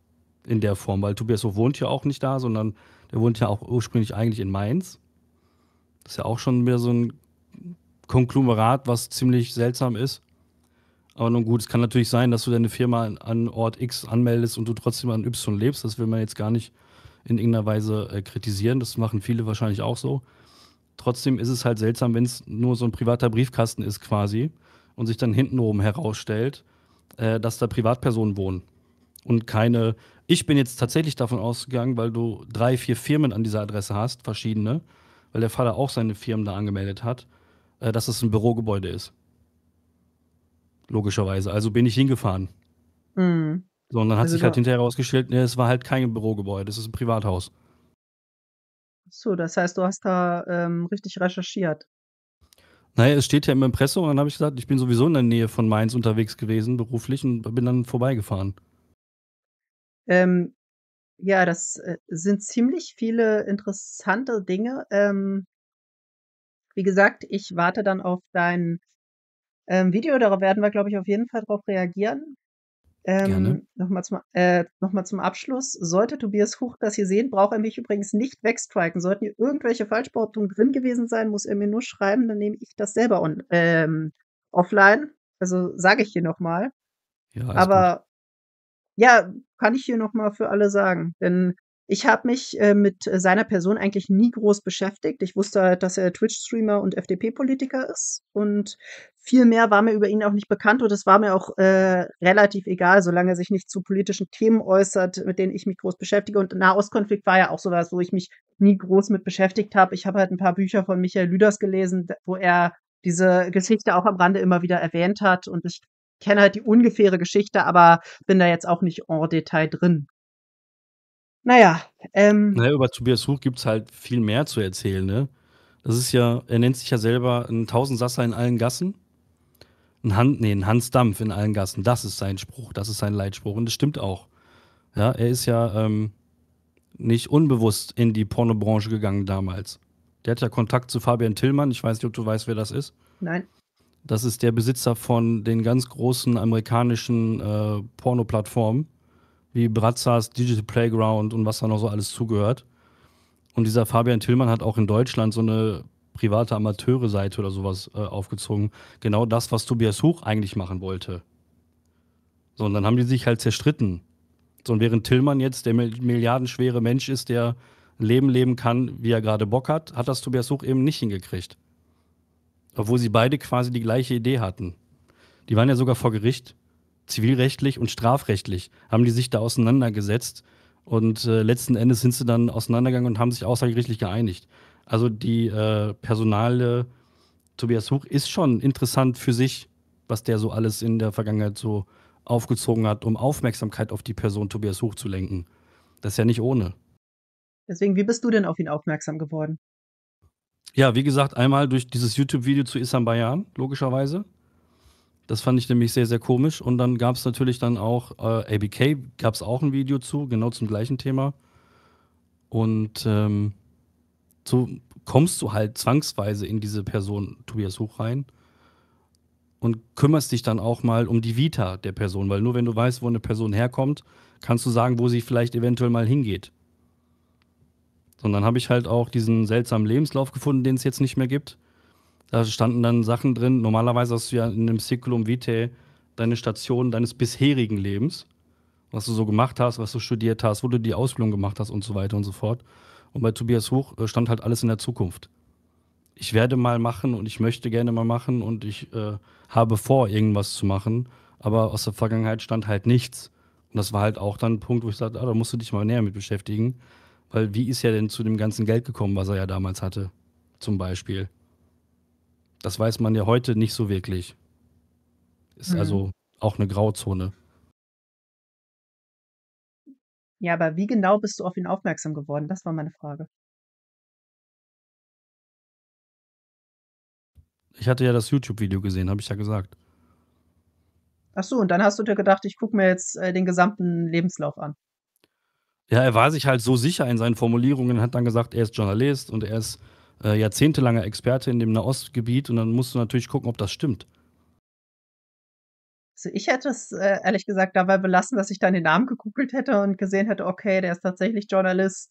in der Form, weil Tobias Hof wohnt ja auch nicht da, sondern der wohnt ja auch ursprünglich eigentlich in Mainz. Das ist ja auch schon mehr so ein Konglomerat, was ziemlich seltsam ist. Aber nun gut, es kann natürlich sein, dass du deine Firma an Ort X anmeldest und du trotzdem an Y lebst. Das will man jetzt gar nicht in irgendeiner Weise äh, kritisieren. Das machen viele wahrscheinlich auch so. Trotzdem ist es halt seltsam, wenn es nur so ein privater Briefkasten ist quasi und sich dann hintenrum herausstellt, äh, dass da Privatpersonen wohnen und keine. Ich bin jetzt tatsächlich davon ausgegangen, weil du drei, vier Firmen an dieser Adresse hast, verschiedene, weil der Vater auch seine Firmen da angemeldet hat, äh, dass es ein Bürogebäude ist. Logischerweise. Also bin ich hingefahren. Mhm. So, und dann hat also sich halt hinterher herausgestellt, nee, es war halt kein Bürogebäude, es ist ein Privathaus. So, das heißt, du hast da ähm, richtig recherchiert. Naja, es steht ja im Impressum und dann habe ich gesagt, ich bin sowieso in der Nähe von Mainz unterwegs gewesen, beruflich, und bin dann vorbeigefahren. Ähm, ja, das äh, sind ziemlich viele interessante Dinge. Ähm, wie gesagt, ich warte dann auf dein ähm, Video. Darauf werden wir, glaube ich, auf jeden Fall drauf reagieren. Ähm, Nochmal zum, äh, noch zum Abschluss. Sollte Tobias Huch das hier sehen, braucht er mich übrigens nicht wegstriken. Sollten hier irgendwelche Falschbehauptungen drin gewesen sein, muss er mir nur schreiben, dann nehme ich das selber on, ähm, offline. Also sage ich hier nochmal. Ja, Aber gut. ja, kann ich hier nochmal für alle sagen. Denn ich habe mich äh, mit seiner Person eigentlich nie groß beschäftigt. Ich wusste, halt, dass er Twitch-Streamer und FDP-Politiker ist. Und viel mehr war mir über ihn auch nicht bekannt. Und es war mir auch äh, relativ egal, solange er sich nicht zu politischen Themen äußert, mit denen ich mich groß beschäftige. Und Nahostkonflikt war ja auch sowas, wo ich mich nie groß mit beschäftigt habe. Ich habe halt ein paar Bücher von Michael Lüders gelesen, wo er diese Geschichte auch am Rande immer wieder erwähnt hat. Und ich kenne halt die ungefähre Geschichte, aber bin da jetzt auch nicht en Detail drin. Naja, ähm. Naja, über Tobias Huch gibt es halt viel mehr zu erzählen, ne? Das ist ja, er nennt sich ja selber ein Tausendsasser in allen Gassen. Ein, Han, nee, ein Hans Dampf in allen Gassen. Das ist sein Spruch, das ist sein Leitspruch. Und das stimmt auch. Ja, er ist ja ähm, nicht unbewusst in die Pornobranche gegangen damals. Der hat ja Kontakt zu Fabian Tillmann. Ich weiß nicht, ob du weißt, wer das ist. Nein. Das ist der Besitzer von den ganz großen amerikanischen äh, Pornoplattformen wie Brazzas, Digital Playground und was da noch so alles zugehört. Und dieser Fabian Tillmann hat auch in Deutschland so eine private Amateure-Seite oder sowas äh, aufgezogen. Genau das, was Tobias Huch eigentlich machen wollte. So, und dann haben die sich halt zerstritten. So, und während Tillmann jetzt der milliardenschwere Mensch ist, der ein Leben leben kann, wie er gerade Bock hat, hat das Tobias Huch eben nicht hingekriegt. Obwohl sie beide quasi die gleiche Idee hatten. Die waren ja sogar vor Gericht zivilrechtlich und strafrechtlich haben die sich da auseinandergesetzt. Und äh, letzten Endes sind sie dann auseinandergegangen und haben sich außergerichtlich geeinigt. Also die äh, Personale Tobias Huch ist schon interessant für sich, was der so alles in der Vergangenheit so aufgezogen hat, um Aufmerksamkeit auf die Person Tobias Huch zu lenken. Das ist ja nicht ohne. Deswegen, wie bist du denn auf ihn aufmerksam geworden? Ja, wie gesagt, einmal durch dieses YouTube-Video zu Isan Bayan, logischerweise. Das fand ich nämlich sehr, sehr komisch. Und dann gab es natürlich dann auch, äh, ABK gab es auch ein Video zu, genau zum gleichen Thema. Und ähm, so kommst du halt zwangsweise in diese Person Tobias Hoch rein und kümmerst dich dann auch mal um die Vita der Person, weil nur wenn du weißt, wo eine Person herkommt, kannst du sagen, wo sie vielleicht eventuell mal hingeht. Und dann habe ich halt auch diesen seltsamen Lebenslauf gefunden, den es jetzt nicht mehr gibt. Da standen dann Sachen drin. Normalerweise hast du ja in einem Circulum Vitae deine Station deines bisherigen Lebens, was du so gemacht hast, was du studiert hast, wo du die Ausbildung gemacht hast und so weiter und so fort. Und bei Tobias Huch äh, stand halt alles in der Zukunft. Ich werde mal machen und ich möchte gerne mal machen und ich äh, habe vor, irgendwas zu machen, aber aus der Vergangenheit stand halt nichts. Und das war halt auch dann ein Punkt, wo ich sagte, ah, da musst du dich mal näher mit beschäftigen, weil wie ist er denn zu dem ganzen Geld gekommen, was er ja damals hatte, zum Beispiel? Das weiß man ja heute nicht so wirklich. Ist mhm. also auch eine Grauzone. Ja, aber wie genau bist du auf ihn aufmerksam geworden? Das war meine Frage. Ich hatte ja das YouTube-Video gesehen, habe ich ja gesagt. Ach so, und dann hast du dir gedacht, ich gucke mir jetzt äh, den gesamten Lebenslauf an. Ja, er war sich halt so sicher in seinen Formulierungen, hat dann gesagt, er ist Journalist und er ist äh, jahrzehntelanger Experte in dem Nahostgebiet und dann musst du natürlich gucken, ob das stimmt. Also ich hätte es äh, ehrlich gesagt dabei belassen, dass ich dann den Namen gegoogelt hätte und gesehen hätte, okay, der ist tatsächlich Journalist.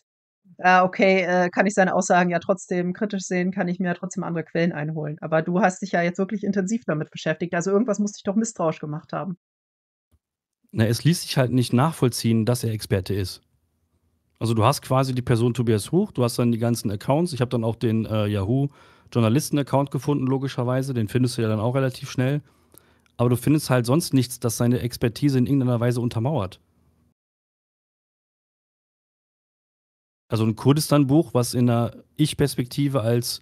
Ah, okay, äh, kann ich seine Aussagen ja trotzdem kritisch sehen, kann ich mir ja trotzdem andere Quellen einholen. Aber du hast dich ja jetzt wirklich intensiv damit beschäftigt. Also irgendwas muss ich doch misstrauisch gemacht haben. Na, es ließ sich halt nicht nachvollziehen, dass er Experte ist. Also du hast quasi die Person Tobias Huch, du hast dann die ganzen Accounts. Ich habe dann auch den äh, Yahoo Journalisten-Account gefunden, logischerweise. Den findest du ja dann auch relativ schnell. Aber du findest halt sonst nichts, das seine Expertise in irgendeiner Weise untermauert. Also ein Kurdistan-Buch, was in einer Ich-Perspektive als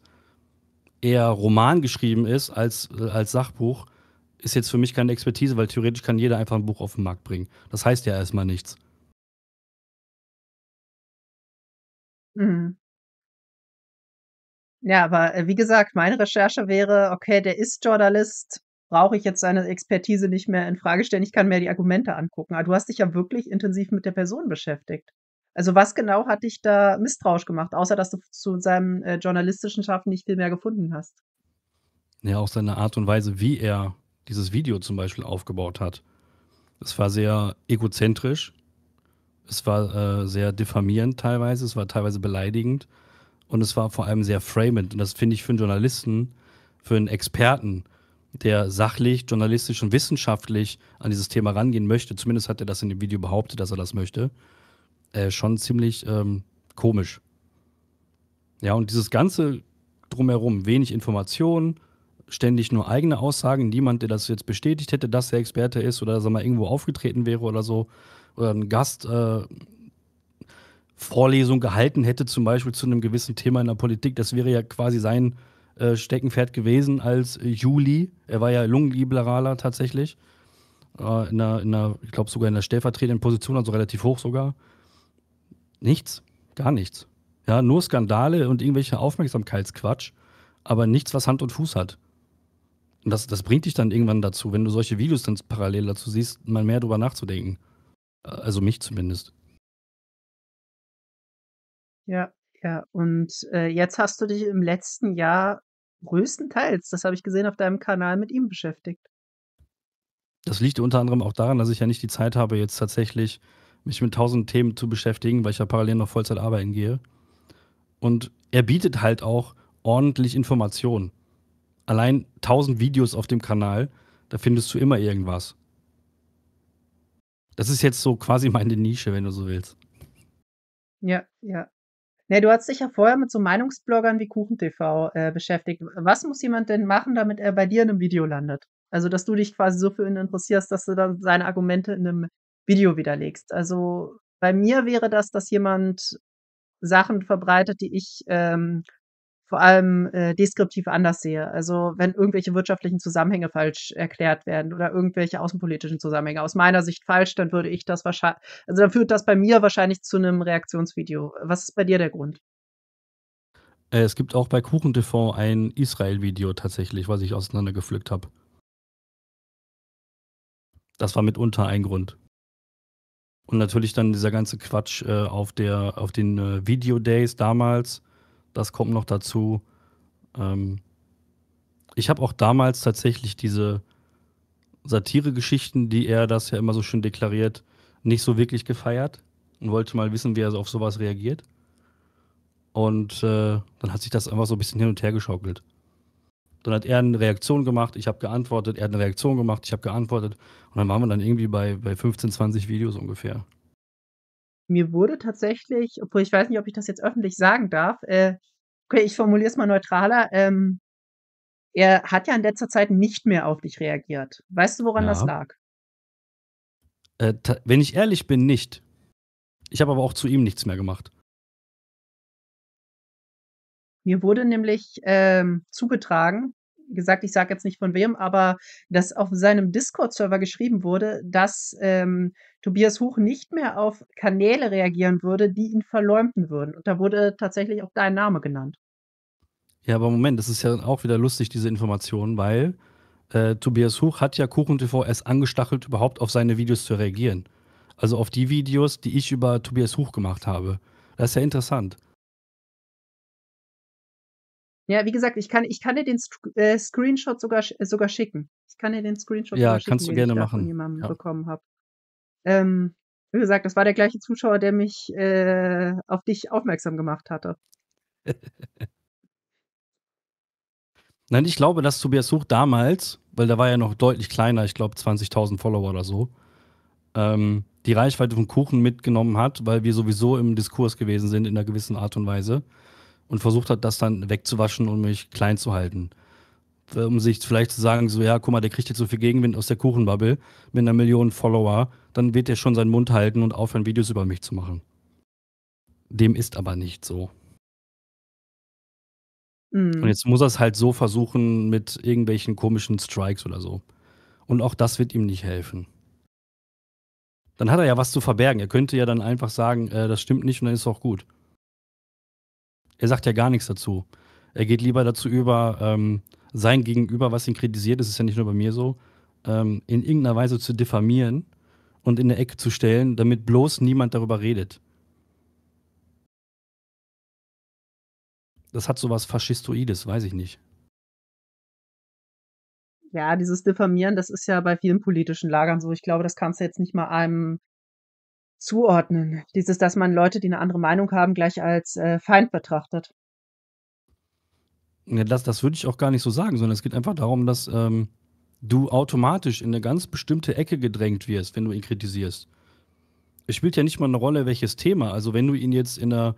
eher Roman geschrieben ist als, als Sachbuch, ist jetzt für mich keine Expertise, weil theoretisch kann jeder einfach ein Buch auf den Markt bringen. Das heißt ja erstmal nichts. Mhm. Ja, aber äh, wie gesagt, meine Recherche wäre, okay, der ist Journalist, brauche ich jetzt seine Expertise nicht mehr in Frage stellen, ich kann mir die Argumente angucken. Aber du hast dich ja wirklich intensiv mit der Person beschäftigt. Also was genau hat dich da misstrauisch gemacht, außer dass du zu seinem äh, journalistischen Schaffen nicht viel mehr gefunden hast? Ja, auch seine Art und Weise, wie er dieses Video zum Beispiel aufgebaut hat. Es war sehr egozentrisch. Es war äh, sehr diffamierend teilweise, es war teilweise beleidigend und es war vor allem sehr framend. Und das finde ich für einen Journalisten, für einen Experten, der sachlich, journalistisch und wissenschaftlich an dieses Thema rangehen möchte, zumindest hat er das in dem Video behauptet, dass er das möchte, äh, schon ziemlich ähm, komisch. Ja, und dieses ganze drumherum, wenig Informationen, ständig nur eigene Aussagen, niemand, der das jetzt bestätigt hätte, dass der Experte ist oder dass er mal irgendwo aufgetreten wäre oder so oder äh, ein Gast äh, Vorlesung gehalten hätte, zum Beispiel zu einem gewissen Thema in der Politik. Das wäre ja quasi sein äh, Steckenpferd gewesen als Juli. Er war ja Lungenliberaler tatsächlich. Äh, in einer, in einer, ich glaube sogar in der stellvertretenden Position, also relativ hoch sogar. Nichts, gar nichts. Ja, nur Skandale und irgendwelche Aufmerksamkeitsquatsch, aber nichts, was Hand und Fuß hat. Und das, das bringt dich dann irgendwann dazu, wenn du solche Videos dann parallel dazu siehst, mal mehr drüber nachzudenken. Also mich zumindest. Ja, ja. Und äh, jetzt hast du dich im letzten Jahr größtenteils, das habe ich gesehen, auf deinem Kanal mit ihm beschäftigt. Das liegt unter anderem auch daran, dass ich ja nicht die Zeit habe, jetzt tatsächlich mich mit tausend Themen zu beschäftigen, weil ich ja parallel noch Vollzeit arbeiten gehe. Und er bietet halt auch ordentlich Informationen. Allein tausend Videos auf dem Kanal, da findest du immer irgendwas. Das ist jetzt so quasi meine Nische, wenn du so willst. Ja, ja. Ne, du hast dich ja vorher mit so Meinungsbloggern wie KuchenTV äh, beschäftigt. Was muss jemand denn machen, damit er bei dir in einem Video landet? Also, dass du dich quasi so für ihn interessierst, dass du dann seine Argumente in einem Video widerlegst. Also, bei mir wäre das, dass jemand Sachen verbreitet, die ich ähm, vor allem äh, deskriptiv anders sehe. Also wenn irgendwelche wirtschaftlichen Zusammenhänge falsch erklärt werden oder irgendwelche außenpolitischen Zusammenhänge aus meiner Sicht falsch, dann würde ich das wahrscheinlich, also dann führt das bei mir wahrscheinlich zu einem Reaktionsvideo. Was ist bei dir der Grund? Äh, es gibt auch bei Kuchen TV ein Israel-Video tatsächlich, was ich auseinandergepflückt habe. Das war mitunter ein Grund. Und natürlich dann dieser ganze Quatsch äh, auf, der, auf den äh, Video-Days damals das kommt noch dazu. Ähm, ich habe auch damals tatsächlich diese Satire-Geschichten, die er das ja immer so schön deklariert, nicht so wirklich gefeiert und wollte mal wissen, wie er auf sowas reagiert. Und äh, dann hat sich das einfach so ein bisschen hin und her geschaukelt. Dann hat er eine Reaktion gemacht, ich habe geantwortet, er hat eine Reaktion gemacht, ich habe geantwortet. Und dann waren wir dann irgendwie bei, bei 15, 20 Videos ungefähr. Mir wurde tatsächlich, obwohl ich weiß nicht, ob ich das jetzt öffentlich sagen darf, äh, okay, ich formuliere es mal neutraler, ähm, er hat ja in letzter Zeit nicht mehr auf dich reagiert. Weißt du, woran ja. das lag? Äh, wenn ich ehrlich bin, nicht. Ich habe aber auch zu ihm nichts mehr gemacht. Mir wurde nämlich ähm, zugetragen, gesagt, ich sage jetzt nicht von wem, aber dass auf seinem Discord-Server geschrieben wurde, dass ähm, Tobias Huch nicht mehr auf Kanäle reagieren würde, die ihn verleumden würden. Und da wurde tatsächlich auch dein Name genannt. Ja, aber Moment, das ist ja auch wieder lustig, diese Information, weil äh, Tobias Huch hat ja Kuchen erst angestachelt, überhaupt auf seine Videos zu reagieren. Also auf die Videos, die ich über Tobias Huch gemacht habe. Das ist ja interessant. Ja, wie gesagt, ich kann, ich kann dir den äh, Screenshot sogar, sogar schicken. Ich kann dir den Screenshot ja, sogar schicken, kannst du gerne ich machen. von jemandem ja. bekommen habe. Ähm, wie gesagt, das war der gleiche Zuschauer, der mich äh, auf dich aufmerksam gemacht hatte. Nein, ich glaube, dass Tobias Such damals, weil der war ja noch deutlich kleiner, ich glaube 20.000 Follower oder so, ähm, die Reichweite von Kuchen mitgenommen hat, weil wir sowieso im Diskurs gewesen sind in einer gewissen Art und Weise und versucht hat, das dann wegzuwaschen und mich klein zu halten. Äh, um sich vielleicht zu sagen, so, ja, guck mal, der kriegt jetzt so viel Gegenwind aus der Kuchenbubble mit einer Million Follower, dann wird er schon seinen Mund halten und aufhören, Videos über mich zu machen. Dem ist aber nicht so. Mhm. Und jetzt muss er es halt so versuchen mit irgendwelchen komischen Strikes oder so. Und auch das wird ihm nicht helfen dann hat er ja was zu verbergen. Er könnte ja dann einfach sagen, äh, das stimmt nicht und dann ist es auch gut er sagt ja gar nichts dazu. Er geht lieber dazu über, ähm, sein Gegenüber, was ihn kritisiert, das ist ja nicht nur bei mir so, ähm, in irgendeiner Weise zu diffamieren und in eine Ecke zu stellen, damit bloß niemand darüber redet. Das hat sowas Faschistoides, weiß ich nicht. Ja, dieses Diffamieren, das ist ja bei vielen politischen Lagern so. Ich glaube, das kannst du jetzt nicht mal einem zuordnen. Dieses, dass man Leute, die eine andere Meinung haben, gleich als äh, Feind betrachtet. Ja, das, das würde ich auch gar nicht so sagen, sondern es geht einfach darum, dass ähm, du automatisch in eine ganz bestimmte Ecke gedrängt wirst, wenn du ihn kritisierst. Es spielt ja nicht mal eine Rolle, welches Thema. Also wenn du ihn jetzt in der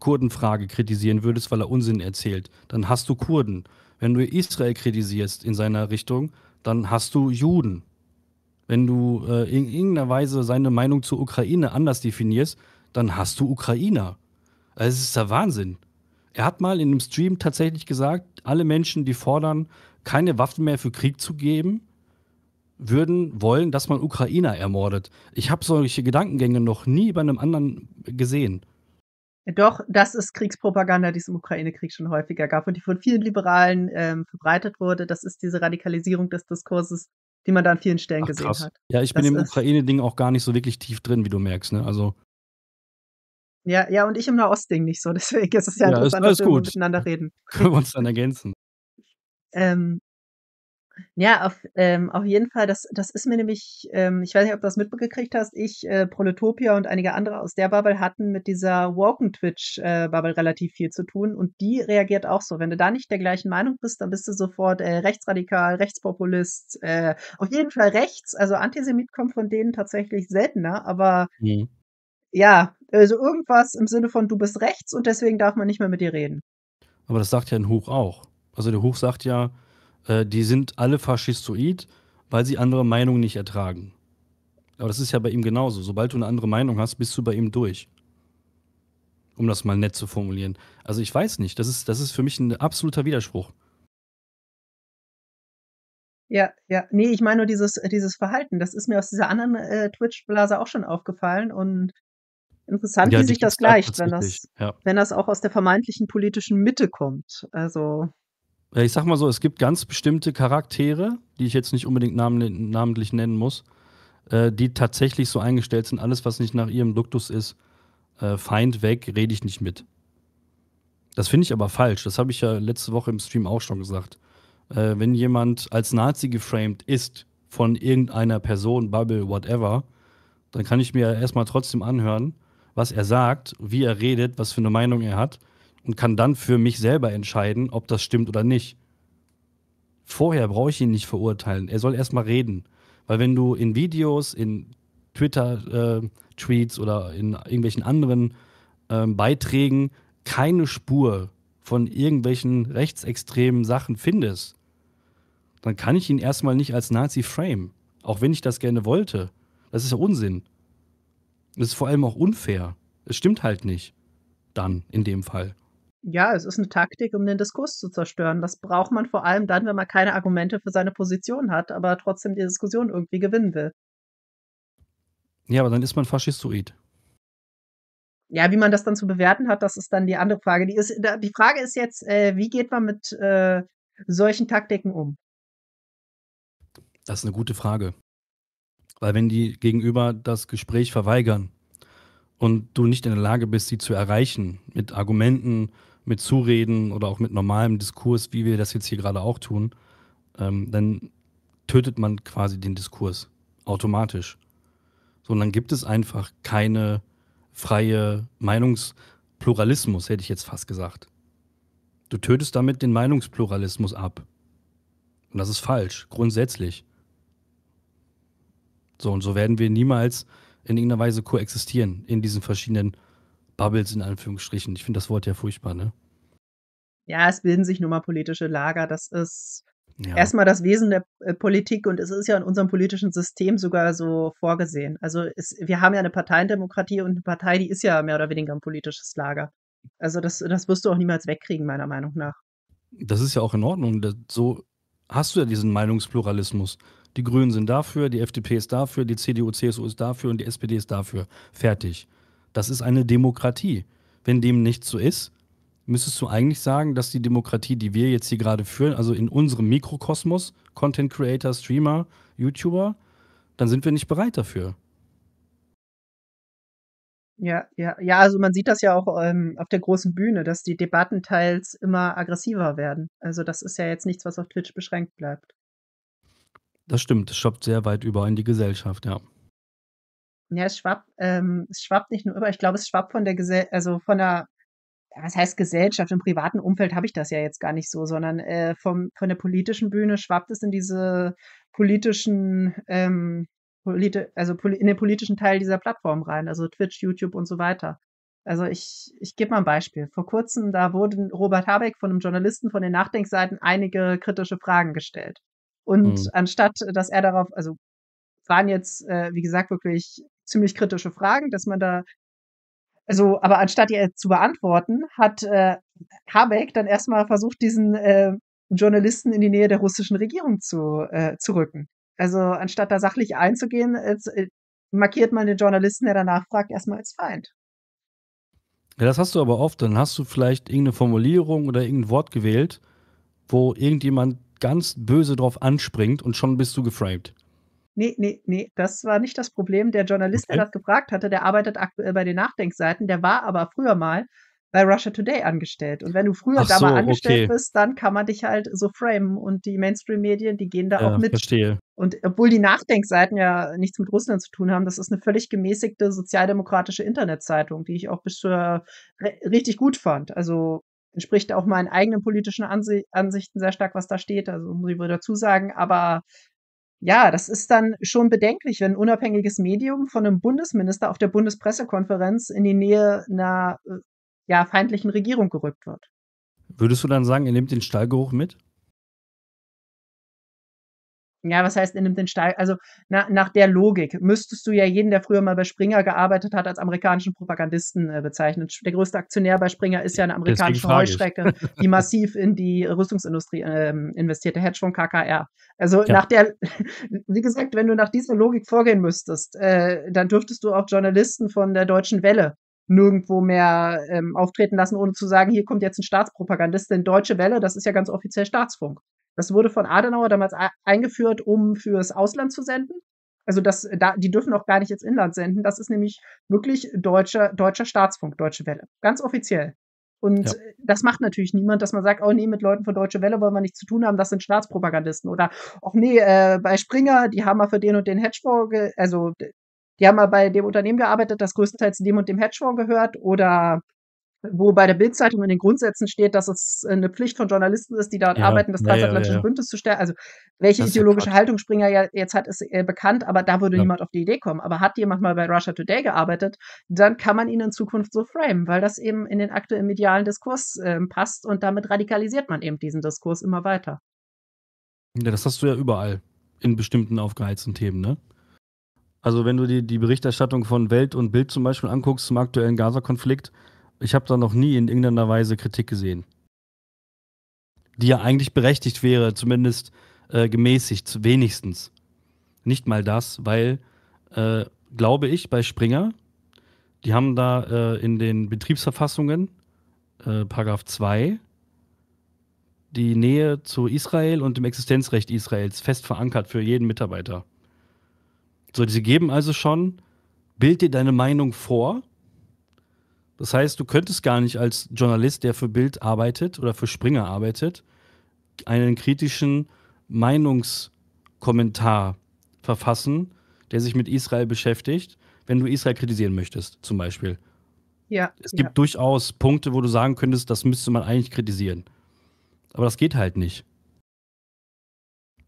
Kurdenfrage kritisieren würdest, weil er Unsinn erzählt, dann hast du Kurden. Wenn du Israel kritisierst in seiner Richtung, dann hast du Juden. Wenn du äh, in irgendeiner Weise seine Meinung zur Ukraine anders definierst, dann hast du Ukrainer. Also es ist der Wahnsinn. Er hat mal in einem Stream tatsächlich gesagt, alle Menschen, die fordern, keine Waffen mehr für Krieg zu geben, würden wollen, dass man Ukrainer ermordet. Ich habe solche Gedankengänge noch nie bei einem anderen gesehen. Doch, das ist Kriegspropaganda, die es im Ukraine-Krieg schon häufiger gab und die von vielen Liberalen ähm, verbreitet wurde. Das ist diese Radikalisierung des Diskurses die man da an vielen Stellen Ach, gesehen krass. hat. Ja, ich das bin im Ukraine-Ding auch gar nicht so wirklich tief drin, wie du merkst, ne? Also. Ja, ja, und ich im Nahost-Ding nicht so, deswegen ist es ja, ja interessant, ist, dass wir gut. miteinander reden. Können wir uns dann ergänzen. Ähm, ja, auf, ähm, auf jeden Fall. Das, das ist mir nämlich, ähm, ich weiß nicht, ob du das mitbekriegt hast, ich, äh, Proletopia und einige andere aus der Bubble hatten mit dieser Walken-Twitch-Bubble äh, relativ viel zu tun und die reagiert auch so. Wenn du da nicht der gleichen Meinung bist, dann bist du sofort äh, rechtsradikal, Rechtspopulist, äh, auf jeden Fall rechts. Also Antisemit kommt von denen tatsächlich seltener, aber mhm. ja, also irgendwas im Sinne von, du bist rechts und deswegen darf man nicht mehr mit dir reden. Aber das sagt ja ein Huch auch. Also der Huch sagt ja, äh, die sind alle faschistoid, weil sie andere Meinungen nicht ertragen. Aber das ist ja bei ihm genauso. Sobald du eine andere Meinung hast, bist du bei ihm durch. Um das mal nett zu formulieren. Also ich weiß nicht, das ist, das ist für mich ein absoluter Widerspruch. Ja, ja. Nee, ich meine nur dieses, dieses Verhalten. Das ist mir aus dieser anderen äh, Twitch-Blase auch schon aufgefallen und interessant, ja, wie sich das gleicht, wenn das, ja. wenn das auch aus der vermeintlichen politischen Mitte kommt. Also. Äh, ich sag mal so, es gibt ganz bestimmte Charaktere, die ich jetzt nicht unbedingt namen, namentlich nennen muss, äh, die tatsächlich so eingestellt sind, alles, was nicht nach ihrem Duktus ist, äh, Feind weg, rede ich nicht mit. Das finde ich aber falsch. Das habe ich ja letzte Woche im Stream auch schon gesagt. Äh, wenn jemand als Nazi geframed ist von irgendeiner Person, Bubble, whatever, dann kann ich mir erstmal trotzdem anhören, was er sagt, wie er redet, was für eine Meinung er hat und kann dann für mich selber entscheiden, ob das stimmt oder nicht. Vorher brauche ich ihn nicht verurteilen. Er soll erstmal reden. Weil wenn du in Videos, in Twitter-Tweets äh, oder in irgendwelchen anderen äh, Beiträgen keine Spur von irgendwelchen rechtsextremen Sachen findest, dann kann ich ihn erstmal nicht als Nazi frame. Auch wenn ich das gerne wollte. Das ist ja Unsinn. Das ist vor allem auch unfair. Es stimmt halt nicht. Dann in dem Fall. Ja, es ist eine Taktik, um den Diskurs zu zerstören. Das braucht man vor allem dann, wenn man keine Argumente für seine Position hat, aber trotzdem die Diskussion irgendwie gewinnen will. Ja, aber dann ist man Faschistoid. Ja, wie man das dann zu bewerten hat, das ist dann die andere Frage. Die ist die Frage ist jetzt, äh, wie geht man mit, äh, solchen Taktiken um? Das ist eine gute Frage. Weil wenn die Gegenüber das Gespräch verweigern und du nicht in der Lage bist, sie zu erreichen mit Argumenten mit Zureden oder auch mit normalem Diskurs, wie wir das jetzt hier gerade auch tun, ähm, dann tötet man quasi den Diskurs automatisch. So, und dann gibt es einfach keine freie Meinungspluralismus, hätte ich jetzt fast gesagt. Du tötest damit den Meinungspluralismus ab. Und das ist falsch, grundsätzlich. So, und so werden wir niemals in irgendeiner Weise koexistieren in diesen verschiedenen Bubbles in Anführungsstrichen. Ich finde das Wort ja furchtbar, ne? Ja, es bilden sich nun mal politische Lager. Das ist ja. erstmal das Wesen der äh, Politik und es ist ja in unserem politischen System sogar so vorgesehen. Also es, wir haben ja eine Parteiendemokratie und eine Partei, die ist ja mehr oder weniger ein politisches Lager. Also das, das wirst du auch niemals wegkriegen, meiner Meinung nach. Das ist ja auch in Ordnung. Das, so hast du ja diesen Meinungspluralismus. Die Grünen sind dafür, die FDP ist dafür, die CDU, CSU ist dafür und die SPD ist dafür. Fertig. Das ist eine Demokratie. Wenn dem nicht so ist, müsstest du eigentlich sagen, dass die Demokratie, die wir jetzt hier gerade führen, also in unserem Mikrokosmos, Content Creator, Streamer, YouTuber, dann sind wir nicht bereit dafür. Ja, ja, ja, also man sieht das ja auch ähm, auf der großen Bühne, dass die Debatten teils immer aggressiver werden. Also das ist ja jetzt nichts, was auf Twitch beschränkt bleibt. Das stimmt, es schoppt sehr weit über in die Gesellschaft, ja ja, es schwappt, ähm, es schwappt nicht nur über, ich glaube, es schwappt von der Gesellschaft, also von der, was heißt Gesellschaft, im privaten Umfeld habe ich das ja jetzt gar nicht so, sondern äh, vom, von der politischen Bühne schwappt es in diese politischen, ähm, politi also in den politischen Teil dieser Plattform rein, also Twitch, YouTube und so weiter. Also ich, ich gebe mal ein Beispiel. Vor kurzem, da wurden Robert Habeck von einem Journalisten von den Nachdenkseiten einige kritische Fragen gestellt. Und mhm. anstatt, dass er darauf, also waren jetzt, äh, wie gesagt, wirklich ziemlich kritische Fragen, dass man da also, aber anstatt ihr äh, zu beantworten, hat äh, Habeck dann erstmal versucht, diesen äh, Journalisten in die Nähe der russischen Regierung zu, äh, zu rücken. Also anstatt da sachlich einzugehen, äh, äh, markiert man den Journalisten, der danach fragt, erstmal als Feind. Ja, das hast du aber oft. Dann hast du vielleicht irgendeine Formulierung oder irgendein Wort gewählt, wo irgendjemand ganz böse drauf anspringt und schon bist du geframed nee, nee, nee, das war nicht das Problem. Der Journalist, okay. der das gefragt hatte, der arbeitet aktuell bei den Nachdenkseiten, der war aber früher mal bei Russia Today angestellt. Und wenn du früher Ach da so, mal angestellt okay. bist, dann kann man dich halt so framen. Und die Mainstream-Medien, die gehen da ja, auch mit. Verstehe. Und obwohl die Nachdenkseiten ja nichts mit Russland zu tun haben, das ist eine völlig gemäßigte sozialdemokratische Internetzeitung, die ich auch bisher richtig gut fand. Also entspricht auch meinen eigenen politischen Ansichten sehr stark, was da steht. Also muss ich wohl dazu sagen. Aber ja, das ist dann schon bedenklich, wenn ein unabhängiges Medium von einem Bundesminister auf der Bundespressekonferenz in die Nähe einer äh, ja, feindlichen Regierung gerückt wird. Würdest du dann sagen, ihr nehmt den Stallgeruch mit? Ja, was heißt, er nimmt den Steig, also na, nach der Logik müsstest du ja jeden, der früher mal bei Springer gearbeitet hat, als amerikanischen Propagandisten äh, bezeichnen. Der größte Aktionär bei Springer ist ja eine amerikanische Heuschrecke, die massiv in die Rüstungsindustrie ähm, investierte Hedge von KKR. Also ja. nach der, wie gesagt, wenn du nach dieser Logik vorgehen müsstest, äh, dann dürftest du auch Journalisten von der Deutschen Welle nirgendwo mehr ähm, auftreten lassen, ohne zu sagen, hier kommt jetzt ein Staatspropagandist, denn Deutsche Welle, das ist ja ganz offiziell Staatsfunk. Das wurde von Adenauer damals eingeführt, um fürs Ausland zu senden. Also das, da, die dürfen auch gar nicht ins Inland senden. Das ist nämlich wirklich deutscher, deutscher Staatsfunk, Deutsche Welle. Ganz offiziell. Und ja. das macht natürlich niemand, dass man sagt, oh nee, mit Leuten von Deutsche Welle wollen wir nichts zu tun haben, das sind Staatspropagandisten. Oder, oh nee, äh, bei Springer, die haben mal für den und den Hedgefonds, also die haben mal bei dem Unternehmen gearbeitet, das größtenteils dem und dem Hedgefonds gehört. Oder wo bei der Bildzeitung in den Grundsätzen steht, dass es äh, eine Pflicht von Journalisten ist, die dort ja, arbeiten, das transatlantische ja, ja, Bündnis zu stärken. Also welche ideologische Haltung Springer ja jetzt hat, ist äh, bekannt, aber da würde niemand auf die Idee kommen. Aber hat jemand mal bei Russia Today gearbeitet, dann kann man ihn in Zukunft so framen, weil das eben in den aktuellen medialen Diskurs äh, passt und damit radikalisiert man eben diesen Diskurs immer weiter. Ja, das hast du ja überall in bestimmten aufgeheizten Themen, ne? Also wenn du dir die Berichterstattung von Welt und Bild zum Beispiel anguckst zum aktuellen Gaza-Konflikt, ich habe da noch nie in irgendeiner Weise Kritik gesehen, die ja eigentlich berechtigt wäre, zumindest äh, gemäßigt, wenigstens. Nicht mal das, weil, äh, glaube ich, bei Springer, die haben da äh, in den Betriebsverfassungen, äh, Paragraph 2, die Nähe zu Israel und dem Existenzrecht Israels fest verankert für jeden Mitarbeiter. So, sie geben also schon, bild dir deine Meinung vor das heißt, du könntest gar nicht als Journalist, der für Bild arbeitet oder für Springer arbeitet, einen kritischen Meinungskommentar verfassen, der sich mit Israel beschäftigt, wenn du Israel kritisieren möchtest, zum Beispiel. Ja. Es gibt ja. durchaus Punkte, wo du sagen könntest, das müsste man eigentlich kritisieren. Aber das geht halt nicht.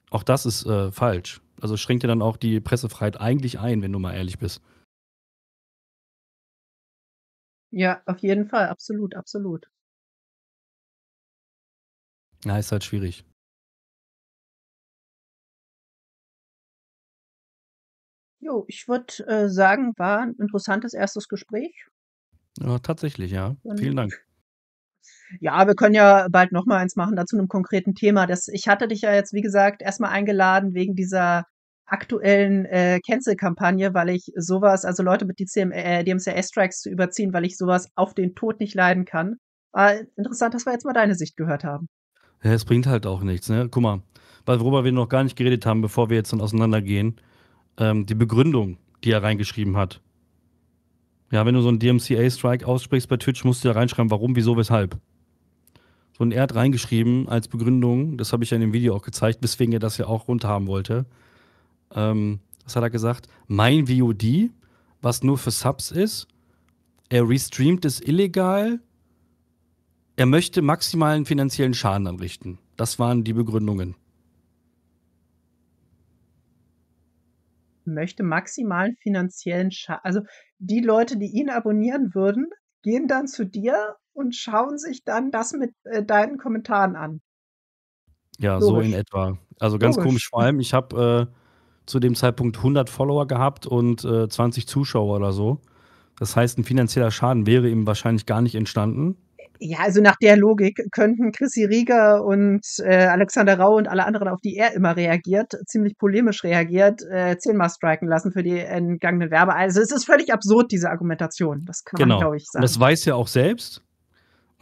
Auch das ist äh, falsch. Also schränkt dir dann auch die Pressefreiheit eigentlich ein, wenn du mal ehrlich bist. Ja, auf jeden Fall, absolut, absolut. Na, ist halt schwierig. Jo, ich würde äh, sagen, war ein interessantes erstes Gespräch. Ja, tatsächlich, ja. Und Vielen Dank. Ja, wir können ja bald nochmal eins machen, dazu einem konkreten Thema. Das, ich hatte dich ja jetzt, wie gesagt, erstmal eingeladen wegen dieser aktuellen äh, Cancel-Kampagne, weil ich sowas, also Leute mit DCM, äh, DMCA-Strikes zu überziehen, weil ich sowas auf den Tod nicht leiden kann. Äh, interessant, dass wir jetzt mal deine Sicht gehört haben. Ja, es bringt halt auch nichts, ne? Guck mal, worüber wir noch gar nicht geredet haben, bevor wir jetzt dann auseinandergehen, ähm, die Begründung, die er reingeschrieben hat. Ja, wenn du so einen DMCA-Strike aussprichst bei Twitch, musst du ja reinschreiben, warum, wieso, weshalb. So, und er hat reingeschrieben als Begründung, das habe ich ja in dem Video auch gezeigt, weswegen er das ja auch runterhaben wollte, ähm, was hat er gesagt? Mein VOD, was nur für Subs ist. Er restreamt es illegal. Er möchte maximalen finanziellen Schaden anrichten. Das waren die Begründungen. Möchte maximalen finanziellen Schaden. Also die Leute, die ihn abonnieren würden, gehen dann zu dir und schauen sich dann das mit äh, deinen Kommentaren an. Ja, Logisch. so in etwa. Also ganz Logisch. komisch. Vor allem, ich habe äh, zu dem Zeitpunkt 100 Follower gehabt und äh, 20 Zuschauer oder so. Das heißt, ein finanzieller Schaden wäre ihm wahrscheinlich gar nicht entstanden. Ja, also nach der Logik könnten Chrissy Rieger und äh, Alexander Rau und alle anderen, auf die er immer reagiert, ziemlich polemisch reagiert, äh, zehnmal striken lassen für die entgangene Werbe. Also es ist völlig absurd, diese Argumentation. Das kann genau. man, glaube ich, sagen. das weiß er auch selbst.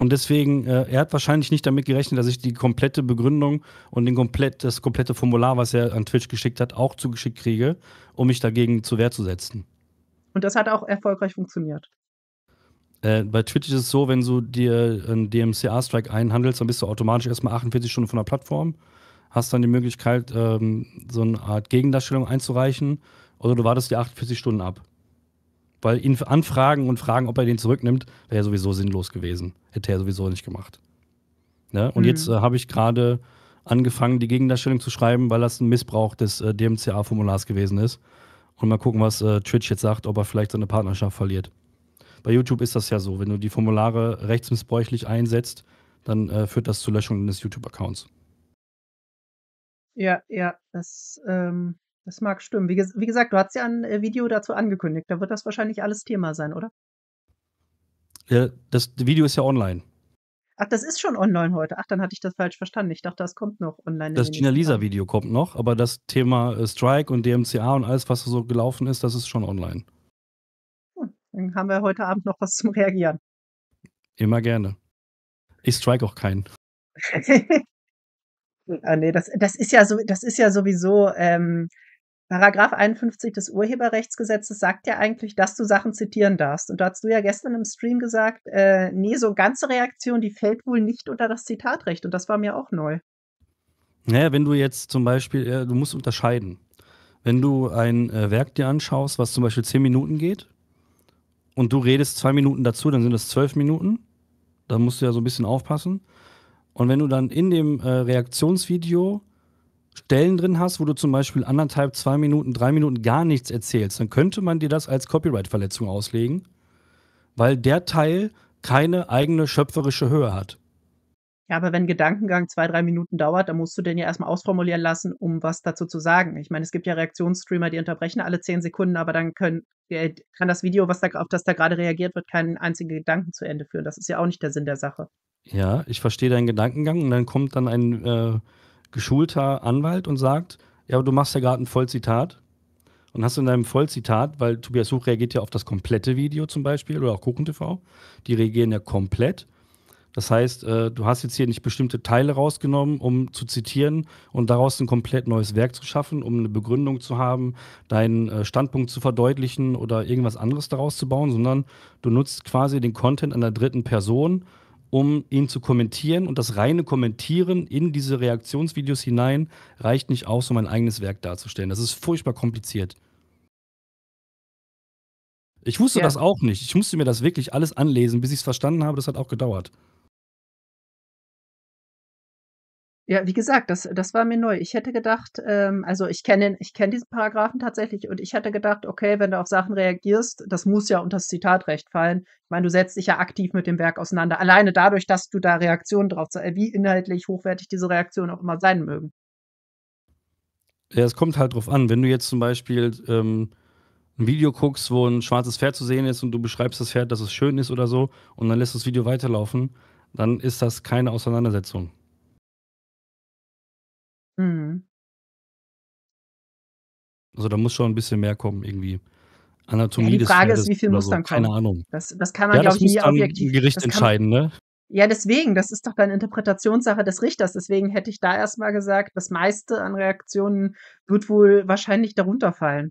Und deswegen, äh, er hat wahrscheinlich nicht damit gerechnet, dass ich die komplette Begründung und den komplett, das komplette Formular, was er an Twitch geschickt hat, auch zugeschickt kriege, um mich dagegen zur Wehr zu setzen. Und das hat auch erfolgreich funktioniert. Äh, bei Twitch ist es so, wenn du dir einen DMCA-Strike einhandelst, dann bist du automatisch erstmal 48 Stunden von der Plattform, hast dann die Möglichkeit, ähm, so eine Art Gegendarstellung einzureichen oder du wartest die 48 Stunden ab. Weil ihn anfragen und fragen, ob er den zurücknimmt, wäre ja sowieso sinnlos gewesen. Hätte er sowieso nicht gemacht. Ne? Und mhm. jetzt äh, habe ich gerade angefangen, die Gegendarstellung zu schreiben, weil das ein Missbrauch des äh, DMCA-Formulars gewesen ist. Und mal gucken, was äh, Twitch jetzt sagt, ob er vielleicht seine Partnerschaft verliert. Bei YouTube ist das ja so, wenn du die Formulare rechtsmissbräuchlich einsetzt, dann äh, führt das zur Löschung deines YouTube-Accounts. Ja, ja, das ähm, das mag stimmen. Wie, ges wie gesagt, du hast ja ein äh, Video dazu angekündigt. Da wird das wahrscheinlich alles Thema sein, oder? Ja, das Video ist ja online. Ach, das ist schon online heute. Ach, dann hatte ich das falsch verstanden. Ich dachte, das kommt noch online. Das Gina-Lisa-Video kommt noch, aber das Thema äh, Strike und DMCA und alles, was so gelaufen ist, das ist schon online. Hm, dann haben wir heute Abend noch was zum Reagieren. Immer gerne. Ich strike auch keinen. ah, nee, das, das, ist ja so, das ist ja sowieso ähm, Paragraph 51 des Urheberrechtsgesetzes sagt ja eigentlich, dass du Sachen zitieren darfst. Und da hast du ja gestern im Stream gesagt, äh, nee, so eine ganze Reaktion, die fällt wohl nicht unter das Zitatrecht. Und das war mir auch neu. Naja, wenn du jetzt zum Beispiel, äh, du musst unterscheiden. Wenn du ein äh, Werk dir anschaust, was zum Beispiel zehn Minuten geht, und du redest zwei Minuten dazu, dann sind das zwölf Minuten. Da musst du ja so ein bisschen aufpassen. Und wenn du dann in dem äh, Reaktionsvideo Stellen drin hast, wo du zum Beispiel anderthalb, zwei Minuten, drei Minuten gar nichts erzählst, dann könnte man dir das als Copyright-Verletzung auslegen, weil der Teil keine eigene schöpferische Höhe hat. Ja, aber wenn Gedankengang zwei, drei Minuten dauert, dann musst du den ja erstmal ausformulieren lassen, um was dazu zu sagen. Ich meine, es gibt ja Reaktionsstreamer, die unterbrechen alle zehn Sekunden, aber dann können, äh, kann das Video, was da, auf das da gerade reagiert wird, keinen einzigen Gedanken zu Ende führen. Das ist ja auch nicht der Sinn der Sache. Ja, ich verstehe deinen Gedankengang und dann kommt dann ein äh, geschulter Anwalt und sagt, ja, aber du machst ja gerade ein Vollzitat und hast in deinem Vollzitat, weil Tobias Such reagiert ja auf das komplette Video zum Beispiel oder auch Kuchen TV, die reagieren ja komplett. Das heißt, äh, du hast jetzt hier nicht bestimmte Teile rausgenommen, um zu zitieren und daraus ein komplett neues Werk zu schaffen, um eine Begründung zu haben, deinen äh, Standpunkt zu verdeutlichen oder irgendwas anderes daraus zu bauen, sondern du nutzt quasi den Content einer dritten Person, um ihn zu kommentieren. Und das reine Kommentieren in diese Reaktionsvideos hinein reicht nicht aus, um mein eigenes Werk darzustellen. Das ist furchtbar kompliziert. Ich wusste ja. das auch nicht. Ich musste mir das wirklich alles anlesen, bis ich es verstanden habe. Das hat auch gedauert. Ja, wie gesagt, das, das war mir neu. Ich hätte gedacht, ähm, also ich kenne ich kenne diesen Paragraphen tatsächlich und ich hätte gedacht, okay, wenn du auf Sachen reagierst, das muss ja unter das Zitatrecht fallen. Ich meine, du setzt dich ja aktiv mit dem Werk auseinander. Alleine dadurch, dass du da Reaktionen drauf, wie inhaltlich hochwertig diese Reaktionen auch immer sein mögen. Ja, es kommt halt drauf an. Wenn du jetzt zum Beispiel ähm, ein Video guckst, wo ein schwarzes Pferd zu sehen ist und du beschreibst das Pferd, dass es schön ist oder so und dann lässt das Video weiterlaufen, dann ist das keine Auseinandersetzung. Mhm. Also da muss schon ein bisschen mehr kommen irgendwie. Anatomie Ja, Anatomie die des Frage ist, wie viel muss so, dann keine Ahnung. Das das kann man, Ja, glaube das ich, muss nie dann 'n objektiv Gericht das kann entscheiden, ne? ja, deswegen, das ist doch dann Interpretationssache des Richters. Deswegen hätte ich da erstmal gesagt, das meiste an Reaktionen wird wohl wahrscheinlich darunter fallen.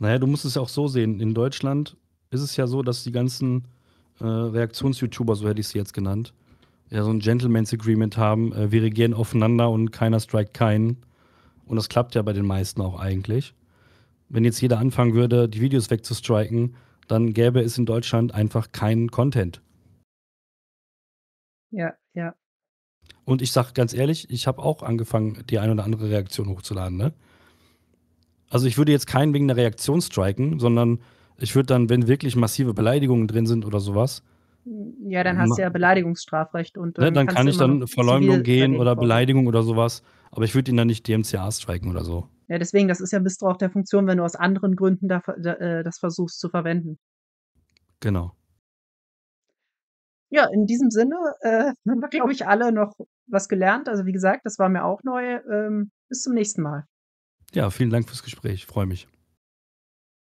Naja, du musst es ja auch so sehen. In Deutschland ist es ja so, dass die ganzen, äh, Reaktions-YouTuber, so hätte ich sie jetzt genannt, ja so ein Gentleman's Agreement haben, äh, wir regieren aufeinander und keiner strikt keinen. Und das klappt ja bei den meisten auch eigentlich. Wenn jetzt jeder anfangen würde, die Videos wegzustriken, dann gäbe es in Deutschland einfach keinen Content. Ja, ja. Und ich sage ganz ehrlich, ich habe auch angefangen, die ein oder andere Reaktion hochzuladen. Ne? Also ich würde jetzt keinen wegen der Reaktion striken, sondern ich würde dann, wenn wirklich massive Beleidigungen drin sind oder sowas, ja, dann hast du ja Beleidigungsstrafrecht und ne, ähm, dann kann ich dann Verleumdung gehen oder Beleidigung oder sowas, aber ich würde ihn dann nicht DMCA striken oder so. Ja, deswegen, das ist ja bis auch der Funktion, wenn du aus anderen Gründen da, da, äh, das versuchst zu verwenden. Genau. Ja, in diesem Sinne äh, haben wir, glaube ich, alle noch was gelernt. Also wie gesagt, das war mir auch neu. Ähm, bis zum nächsten Mal. Ja, vielen Dank fürs Gespräch. Freue mich.